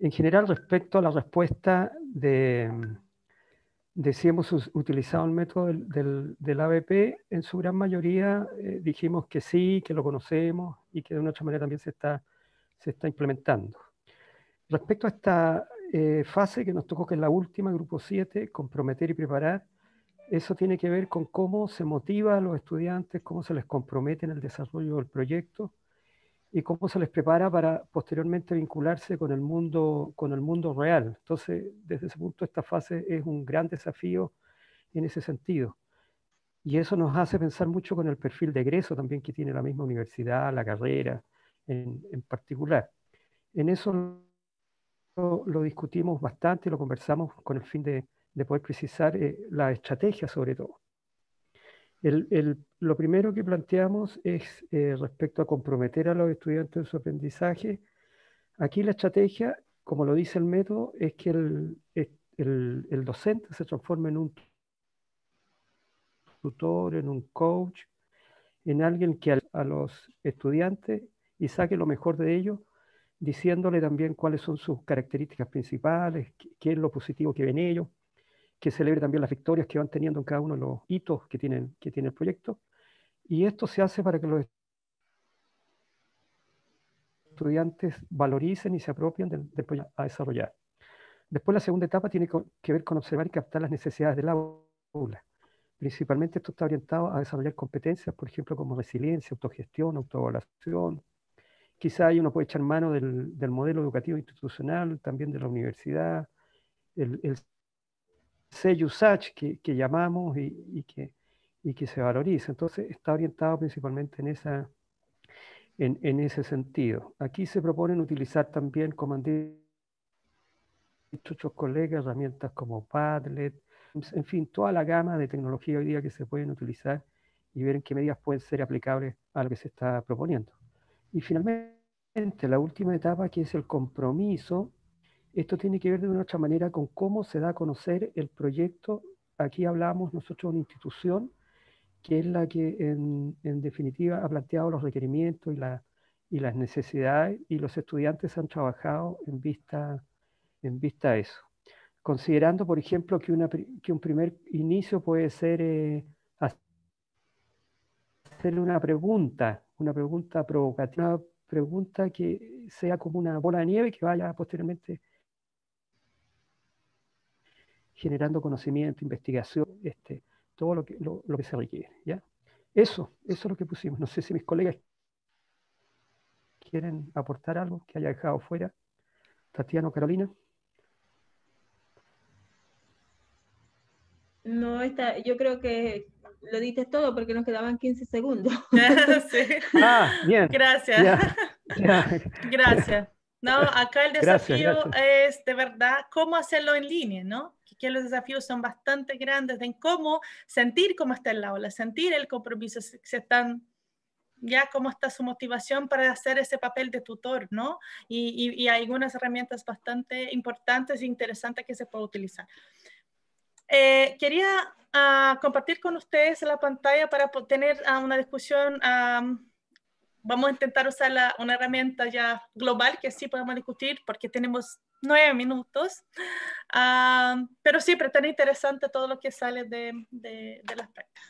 En general, respecto a la respuesta de decíamos, utilizado el método del, del, ABP, en su gran mayoría eh, dijimos que sí, que lo conocemos y que de una otra manera también se está, se está implementando. Respecto a esta eh, fase que nos tocó, que es la última, grupo 7, comprometer y preparar, eso tiene que ver con cómo se motiva a los estudiantes, cómo se les compromete en el desarrollo del proyecto, y cómo se les prepara para posteriormente vincularse con el mundo, con el mundo real. Entonces, desde ese punto, esta fase es un gran desafío en ese sentido. Y eso nos hace pensar mucho con el perfil de egreso también que tiene la misma universidad, la carrera en, particular. En eso lo, discutimos bastante, lo conversamos con el fin de, poder precisar eh, la estrategia sobre todo lo primero que planteamos es eh, respecto a comprometer a los estudiantes en su aprendizaje. Aquí la estrategia, como lo dice el método, es que el, el docente se transforme en un tutor, en un coach, en alguien que a los estudiantes y saque lo mejor de ellos, diciéndole también cuáles son sus características principales, qué es lo positivo que ven ellos, que celebre también las victorias que van teniendo en cada uno de los hitos que, tienen, que tiene el proyecto. Y esto se hace para que los estudiantes valoricen y se apropien del, proyecto a desarrollar. Después la segunda etapa tiene que ver con observar y captar las necesidades del aula. Principalmente esto está orientado a desarrollar competencias, por ejemplo, como resiliencia, autogestión, autoevaluación. Quizá uno puede echar mano del, modelo educativo institucional, también de la universidad, el, el Seiyusach que, que llamamos y, que, y que se valoriza. Entonces está orientado principalmente en, esa, en, ese sentido. Aquí se proponen utilizar también, como han dicho colegas, herramientas como Padlet, en fin, toda la gama de tecnología hoy día que se pueden utilizar y ver en qué medidas pueden ser aplicables a lo que se está proponiendo. Y finalmente, la última etapa que es el compromiso esto tiene que ver de una otra manera con cómo se da a conocer el proyecto. Aquí hablamos nosotros de una institución que es la que en, definitiva ha planteado los requerimientos y, y, las necesidades y los estudiantes han trabajado en vista, en vista a eso. Considerando, por ejemplo, que, un primer inicio puede ser eh, hacerle hacer una pregunta, una pregunta provocativa, una pregunta que sea como una bola de nieve que vaya posteriormente generando conocimiento, investigación, este, todo lo que, lo, que se requiere. ¿ya? Eso, eso es lo que pusimos. No sé si mis colegas quieren aportar algo que haya dejado fuera. Tatiana o Carolina. No, está, yo creo que lo diste todo porque nos quedaban 15 segundos. <laughs> Ah, bien. Gracias. <laughs> Gracias. No, acá el desafío es de verdad cómo hacerlo en línea, ¿no? que los desafíos son bastante grandes en cómo sentir cómo está el aula, sentir el compromiso, se están ya cómo está su motivación para hacer ese papel de tutor, ¿no? Y, hay algunas herramientas bastante importantes e interesantes que se puede utilizar. Eh, quería ah, compartir con ustedes la pantalla para tener ah, una discusión vamos a intentar usar una herramienta ya global que sí podemos discutir porque tenemos nueve minutos. Ah, pero siempre pero tan interesante todo lo que sale de, de, las prácticas.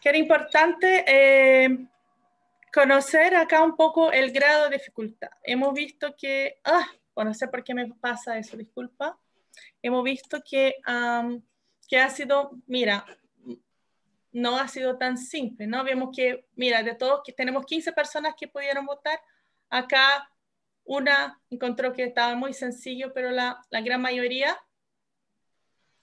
Que era importante eh, conocer acá un poco el grado de dificultad. Hemos visto que, ah, bueno, no sé por qué me pasa eso, disculpa. Hemos visto que, que ha sido, mira, no ha sido tan simple, ¿no? Vemos que, mira, de todos, que tenemos 15 personas que pudieron votar, acá una encontró que estaba muy sencillo, pero la, gran mayoría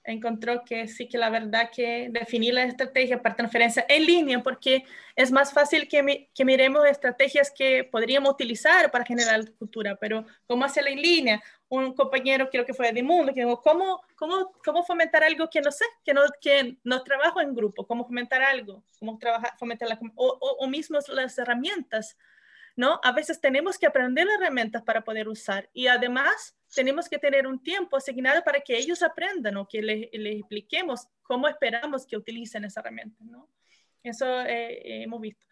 encontró que sí que la verdad que definir la estrategia para transferencia en línea, porque es más fácil que, que miremos estrategias que podríamos utilizar para generar cultura, pero cómo hacerla en línea, un compañero creo que fue de mundo, que dijo, ¿cómo, cómo, ¿cómo fomentar algo que no sé, que no, que trabajo en grupo? ¿Cómo fomentar algo? ¿Cómo trabajar, fomentar o, o, las herramientas? ¿no? A veces tenemos que aprender las herramientas para poder usar y además tenemos que tener un tiempo asignado para que ellos aprendan o que les, expliquemos cómo esperamos que utilicen esa herramienta, ¿no? Eso eh, hemos visto.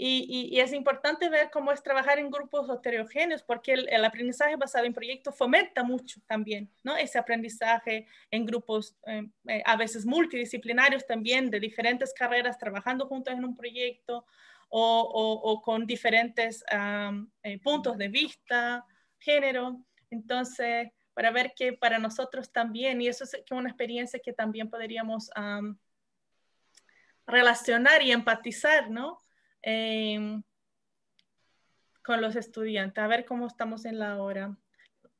Y, es importante ver cómo es trabajar en grupos heterogéneos, porque el, aprendizaje basado en proyectos fomenta mucho también, ¿no? Ese aprendizaje en grupos em, eh, a veces multidisciplinarios también, de diferentes carreras, trabajando juntos en un proyecto o, con diferentes eh, puntos de vista, género. Entonces, para ver que para nosotros también, y eso es una experiencia que también podríamos relacionar y empatizar, ¿no? Em, con los estudiantes. A ver cómo estamos en la hora.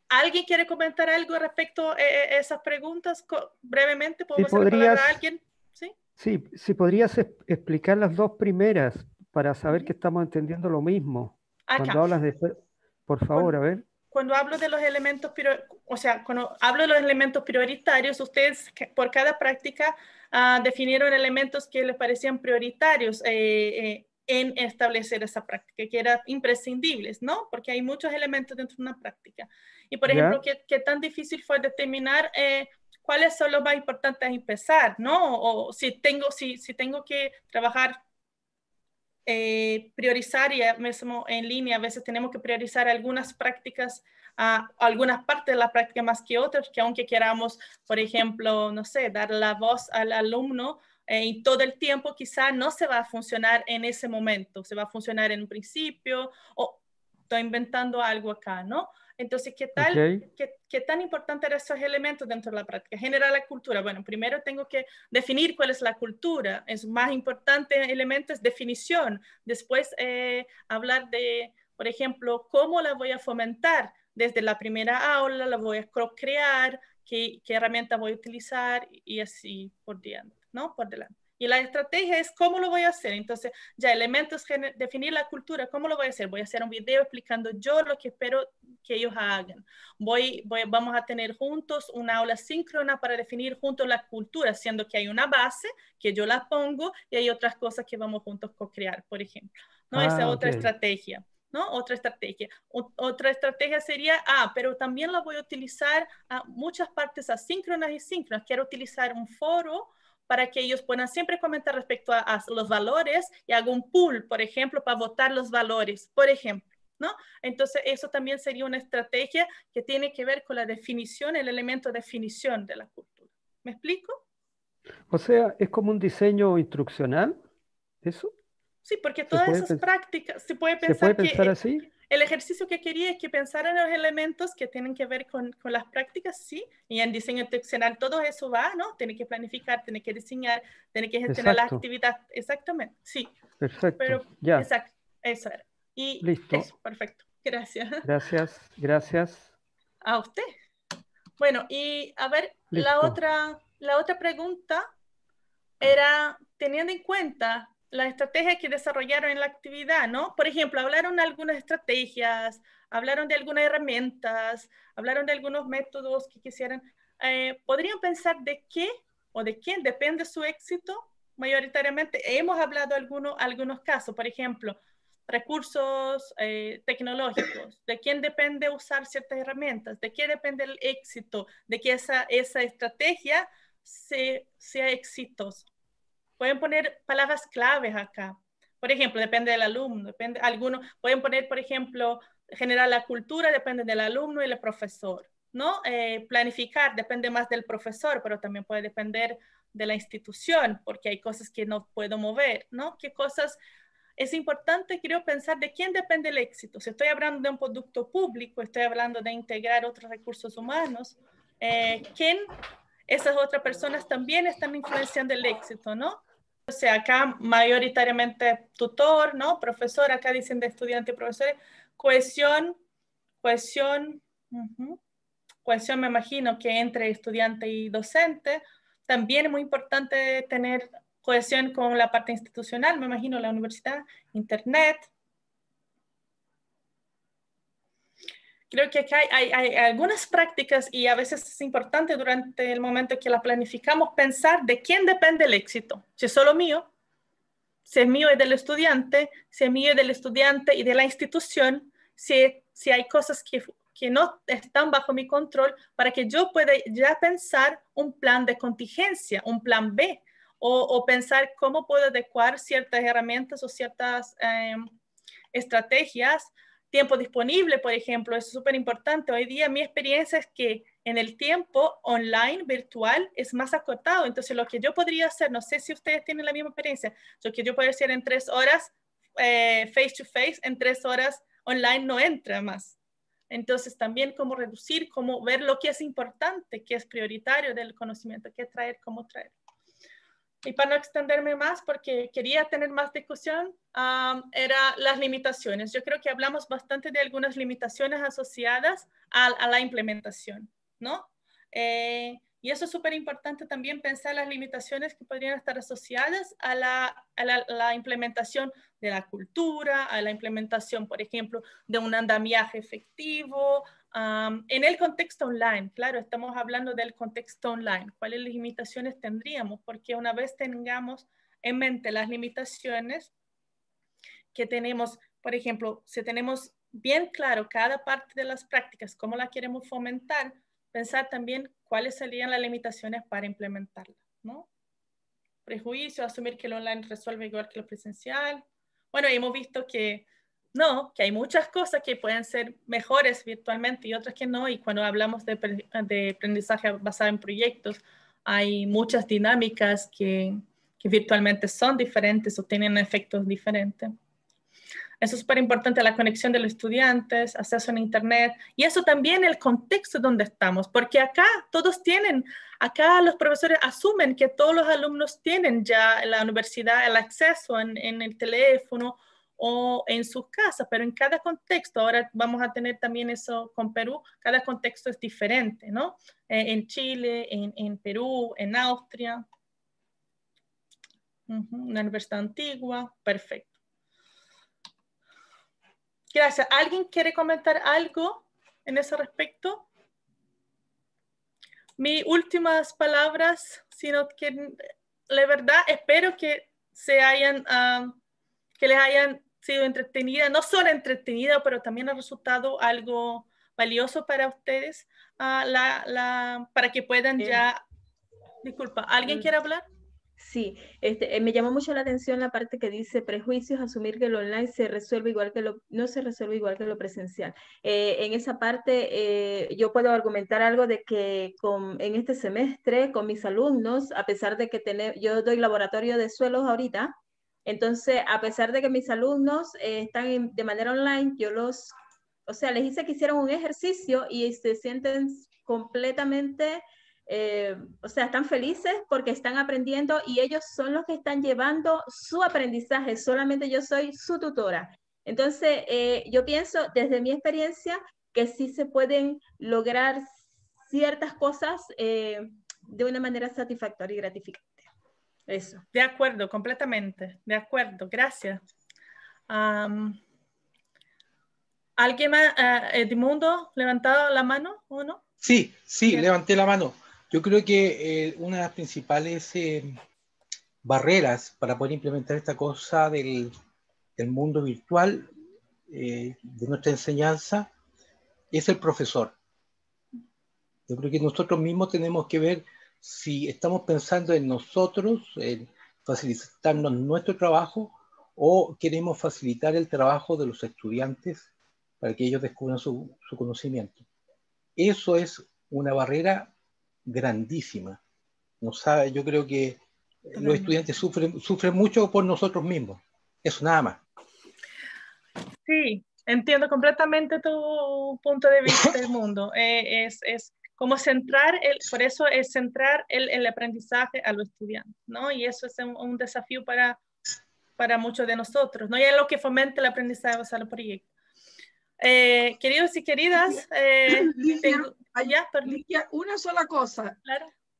¿Alguien quiere comentar algo respecto a esas preguntas? Brevemente, ¿podemos si alguien? ¿Sí? sí, si podrías explicar las dos primeras para saber que estamos entendiendo lo mismo. Cuando hablas de... Por favor, a ver cuando hablo de los elementos, o sea, cuando hablo de los elementos prioritarios, ustedes por cada práctica ah, definieron elementos que les parecían prioritarios. Eh, eh, en establecer esa práctica, que era imprescindibles, ¿no? Porque hay muchos elementos dentro de una práctica. Y, por ejemplo, que ¿qué, tan difícil fue determinar eh, cuáles son los más importantes a empezar, ¿no? O si tengo, si, si tengo que trabajar eh, priorizar y mismo en línea a veces tenemos que priorizar algunas prácticas, a algunas partes de la práctica más que otras, que aunque queramos, por ejemplo, no sé, dar la voz al alumno, en eh, todo el tiempo quizá no se va a funcionar en ese momento, se va a funcionar en un principio o estoy inventando algo acá, ¿no? Entonces, ¿qué, tal, qué, tan importante eran esos elementos dentro de la práctica? Generar la cultura. Bueno, primero tengo que definir cuál es la cultura. Es más importante elemento es definición. Después, eh, hablar de, por ejemplo, cómo la voy a fomentar desde la primera aula, la voy a crear, qué, qué herramienta voy a utilizar y así por diante. ¿no? Por delante. Y la estrategia es cómo lo voy a hacer. Entonces, ya elementos, definir la cultura, cómo lo voy a hacer. Voy a hacer un video explicando yo lo que espero que ellos hagan. Voy, vamos a tener juntos una aula síncrona para definir juntos la cultura, siendo que hay una base que yo la pongo y hay otras cosas que vamos juntos co-crear, por ejemplo. ¿no? Esa ah, otra estrategia. ¿no? Otra estrategia. otra estrategia sería, ah, pero también la voy a utilizar a muchas partes asíncronas y síncronas. Quiero utilizar un foro para que ellos puedan siempre comentar respecto a, los valores y hago un pool, por ejemplo, para votar los valores, por ejemplo. ¿No? Entonces, eso también sería una estrategia que tiene que ver con la definición, el elemento definición de la cultura. ¿Me explico? O sea, es como un diseño instruccional, eso. Sí, porque todas esas prácticas, se puede pensar, pensar que así? El, ejercicio que quería es que en los elementos que tienen que ver con, con, las prácticas, sí, y en diseño institucional todo eso va, ¿no? Tiene que planificar, tiene que diseñar, tiene que gestionar la actividad, exactamente, sí. Perfecto, ya. Exacto, eso era. Y Listo. perfecto, gracias. <laughs> Gracias, gracias. A usted. Bueno, y a ver, la otra, la otra pregunta era, teniendo en cuenta las estrategias que desarrollaron en la actividad, ¿no? Por ejemplo, hablaron de algunas estrategias, hablaron de algunas herramientas, hablaron de algunos métodos que quisieran. Eh, ¿Podrían pensar de qué o de quién depende su éxito? Mayoritariamente hemos hablado algunos, algunos casos, por ejemplo, recursos eh, tecnológicos, de quién depende usar ciertas herramientas, de qué depende el éxito, de que esa, esa estrategia sea, sea exitosa. Pueden poner palabras claves acá. Por ejemplo, depende del alumno, depende, algunos pueden poner, por ejemplo, generar la cultura, depende del alumno y el profesor, ¿no? Eh, planificar depende más del profesor, pero también puede depender de la institución, porque hay cosas que no puedo mover, ¿no? ¿Qué cosas es importante, creo, pensar de quién depende el éxito. Si estoy hablando de un producto público, estoy hablando de integrar otros recursos humanos, eh, ¿quién, esas otras personas también están influenciando el éxito, ¿no? O sea, acá mayoritariamente tutor, ¿no? Profesor, acá dicen de estudiante y profesor, Cohesión, cohesión, cohesión me imagino que entre estudiante y docente. También es muy importante tener cohesión con la parte institucional, me imagino la universidad, internet, creo que hay, algunas prácticas y a veces es importante durante el momento que la planificamos pensar de quién depende el éxito. Si es solo mío, si es mío y del estudiante, si es mío y del estudiante y de la institución, si, si hay cosas que, que no están bajo mi control, para que yo pueda ya pensar un plan de contingencia, un plan B, o, pensar cómo puedo adecuar ciertas herramientas o ciertas eh, estrategias tiempo disponible, por ejemplo, es súper importante. Hoy día mi experiencia es que en el tiempo online, virtual, es más acortado Entonces, lo que yo podría hacer, no sé si ustedes tienen la misma experiencia, lo que yo podría hacer en tres horas eh, face to face, en tres horas online no entra más. Entonces, también cómo reducir, cómo ver lo que es importante, qué es prioritario del conocimiento, qué traer, cómo traer y para no extenderme más, porque quería tener más discusión, eran um, era las limitaciones. Yo creo que hablamos bastante de algunas limitaciones asociadas a, la implementación, ¿no? Eh, y eso es súper importante también pensar las limitaciones que podrían estar asociadas a, la, implementación de la cultura, a la implementación, por ejemplo, de un andamiaje efectivo, en el contexto online, claro, estamos hablando del contexto online, cuáles limitaciones tendríamos, porque una vez tengamos en mente las limitaciones que tenemos, por ejemplo, si tenemos bien claro cada parte de las prácticas, cómo la queremos fomentar, pensar también cuáles serían las limitaciones para implementarla, ¿no? Prejuicio, asumir que el online resuelve igual que lo presencial. Bueno, hemos visto que no, que hay muchas cosas que pueden ser mejores virtualmente y otras que no. Y cuando hablamos de, aprendizaje basado en proyectos, hay muchas dinámicas que, virtualmente son diferentes o tienen efectos diferentes. Eso es súper importante, la conexión de los estudiantes, acceso a Internet y eso también el contexto donde estamos, porque acá todos tienen, acá los profesores asumen que todos los alumnos tienen ya en la universidad el acceso en el teléfono o en sus casas, pero en cada contexto, ahora vamos a tener también eso con Perú, cada contexto es diferente, ¿no? Eh, en Chile, en, Perú, en Austria, una universidad antigua, perfecto. Gracias. ¿Alguien quiere comentar algo en ese respecto? Mis últimas palabras, sino que, eh, la verdad espero que se hayan... Ah, que les hayan sido entretenida, no solo entretenida, pero también ha resultado algo valioso para ustedes, ah, para que puedan eh, ya... Disculpa, ¿alguien mm. quiere hablar? Sí, este, eh, me llamó mucho la atención la parte que dice prejuicios, asumir que lo online se resuelve igual que lo, no se resuelve igual que lo presencial. Eh, en esa parte yo puedo argumentar algo de que en este semestre con mis alumnos, a pesar de que tener, yo doy laboratorio de suelos ahorita, entonces, a pesar de que mis alumnos eh, están de manera online, yo los, o sea, les hice que hicieron un ejercicio y se sienten completamente, eh, o sea, están felices porque están aprendiendo y ellos son los que están llevando su aprendizaje, solamente yo soy su tutora. Entonces, eh, yo pienso desde mi experiencia que sí se pueden lograr ciertas cosas de una manera satisfactoria y gratificante. Eso, de acuerdo, completamente, de acuerdo, gracias. ¿Alguien más, uh, Edmundo, levantado la mano o no? Sí, sí, levanté la mano. Yo creo que eh, una de las principales eh, barreras para poder implementar esta cosa del, mundo virtual, eh, de nuestra enseñanza, es el profesor. Yo creo que nosotros mismos tenemos que ver si estamos pensando en nosotros, en facilitarnos nuestro trabajo, o queremos facilitar el trabajo de los estudiantes para que ellos descubran su, conocimiento. Eso es una barrera grandísima. No sabe, yo creo que los estudiantes sufren, sufren mucho por nosotros mismos. Eso nada más. Sí, entiendo completamente tu punto de vista del mundo. Eh, es, es, como centrar, el, por eso es centrar el, aprendizaje a los estudiantes, ¿no? Y eso es un, desafío para, para muchos de nosotros, ¿no? Y es lo que fomenta el aprendizaje basado en proyecto. Eh, queridos y queridas, eh, <clears throat> ah, una sola cosa.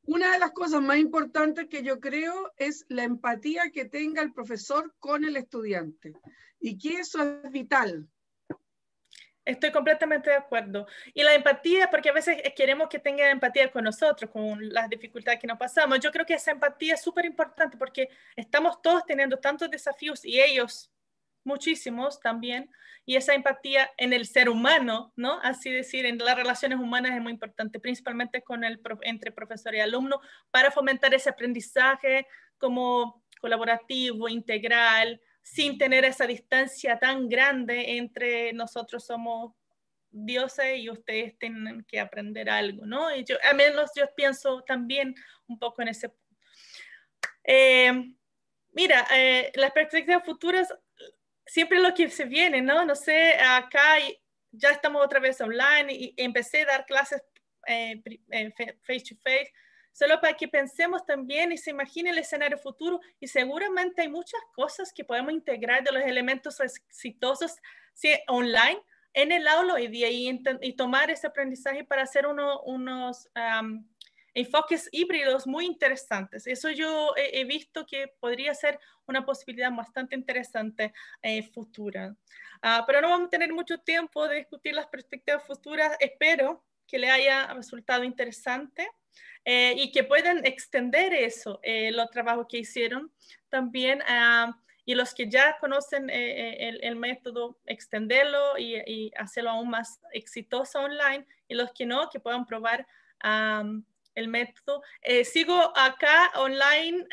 Una de las cosas más importantes que yo creo es la empatía que tenga el profesor con el estudiante y que eso es vital. Estoy completamente de acuerdo. Y la empatía, porque a veces queremos que tengan empatía con nosotros, con las dificultades que nos pasamos. Yo creo que esa empatía es súper importante porque estamos todos teniendo tantos desafíos y ellos muchísimos también. Y esa empatía en el ser humano, ¿no? Así decir, en las relaciones humanas es muy importante, principalmente con el, entre profesor y alumno, para fomentar ese aprendizaje como colaborativo, integral, sin tener esa distancia tan grande entre nosotros somos dioses y ustedes tienen que aprender algo, ¿no? Y yo, a menos yo pienso también un poco en ese punto. Eh, mira, eh, las perspectivas futuras, siempre lo que se viene, ¿no? No sé, acá ya estamos otra vez online y empecé a dar clases eh, face to face solo para que pensemos también y se imagine el escenario futuro y seguramente hay muchas cosas que podemos integrar de los elementos exitosos online en el aula hoy día y, y tomar ese aprendizaje para hacer unos enfoques híbridos muy interesantes. Eso yo he, visto que podría ser una posibilidad bastante interesante en eh, futura. futuro. Ah, pero no vamos a tener mucho tiempo de discutir las perspectivas futuras, espero, que le haya resultado interesante eh, y que puedan extender eso, eh, los trabajos que hicieron también. Ah, y los que ya conocen eh, eh, el, método, extenderlo y, hacerlo aún más exitoso online. Y los que no, que puedan probar ah, el método. sigo acá online,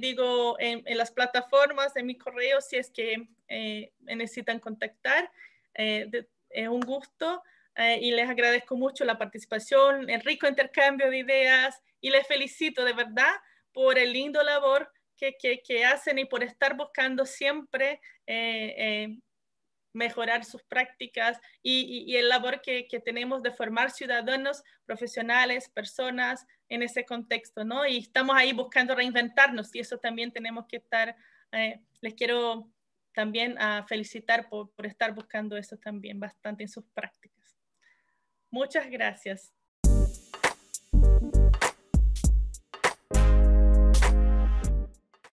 digo, en, las plataformas, en mi correo, si es que eh, necesitan contactar. es un gusto eh, y les agradezco mucho la participación, el rico intercambio de ideas y les felicito de verdad por el lindo labor que, que, hacen y por estar buscando siempre eh, eh, mejorar sus prácticas y, y, el labor que, que, tenemos de formar ciudadanos, profesionales, personas en ese contexto, ¿no? Y estamos ahí buscando reinventarnos y eso también tenemos que estar, les quiero también ah, felicitar por, por estar buscando eso también bastante en sus prácticas. Muchas gracias.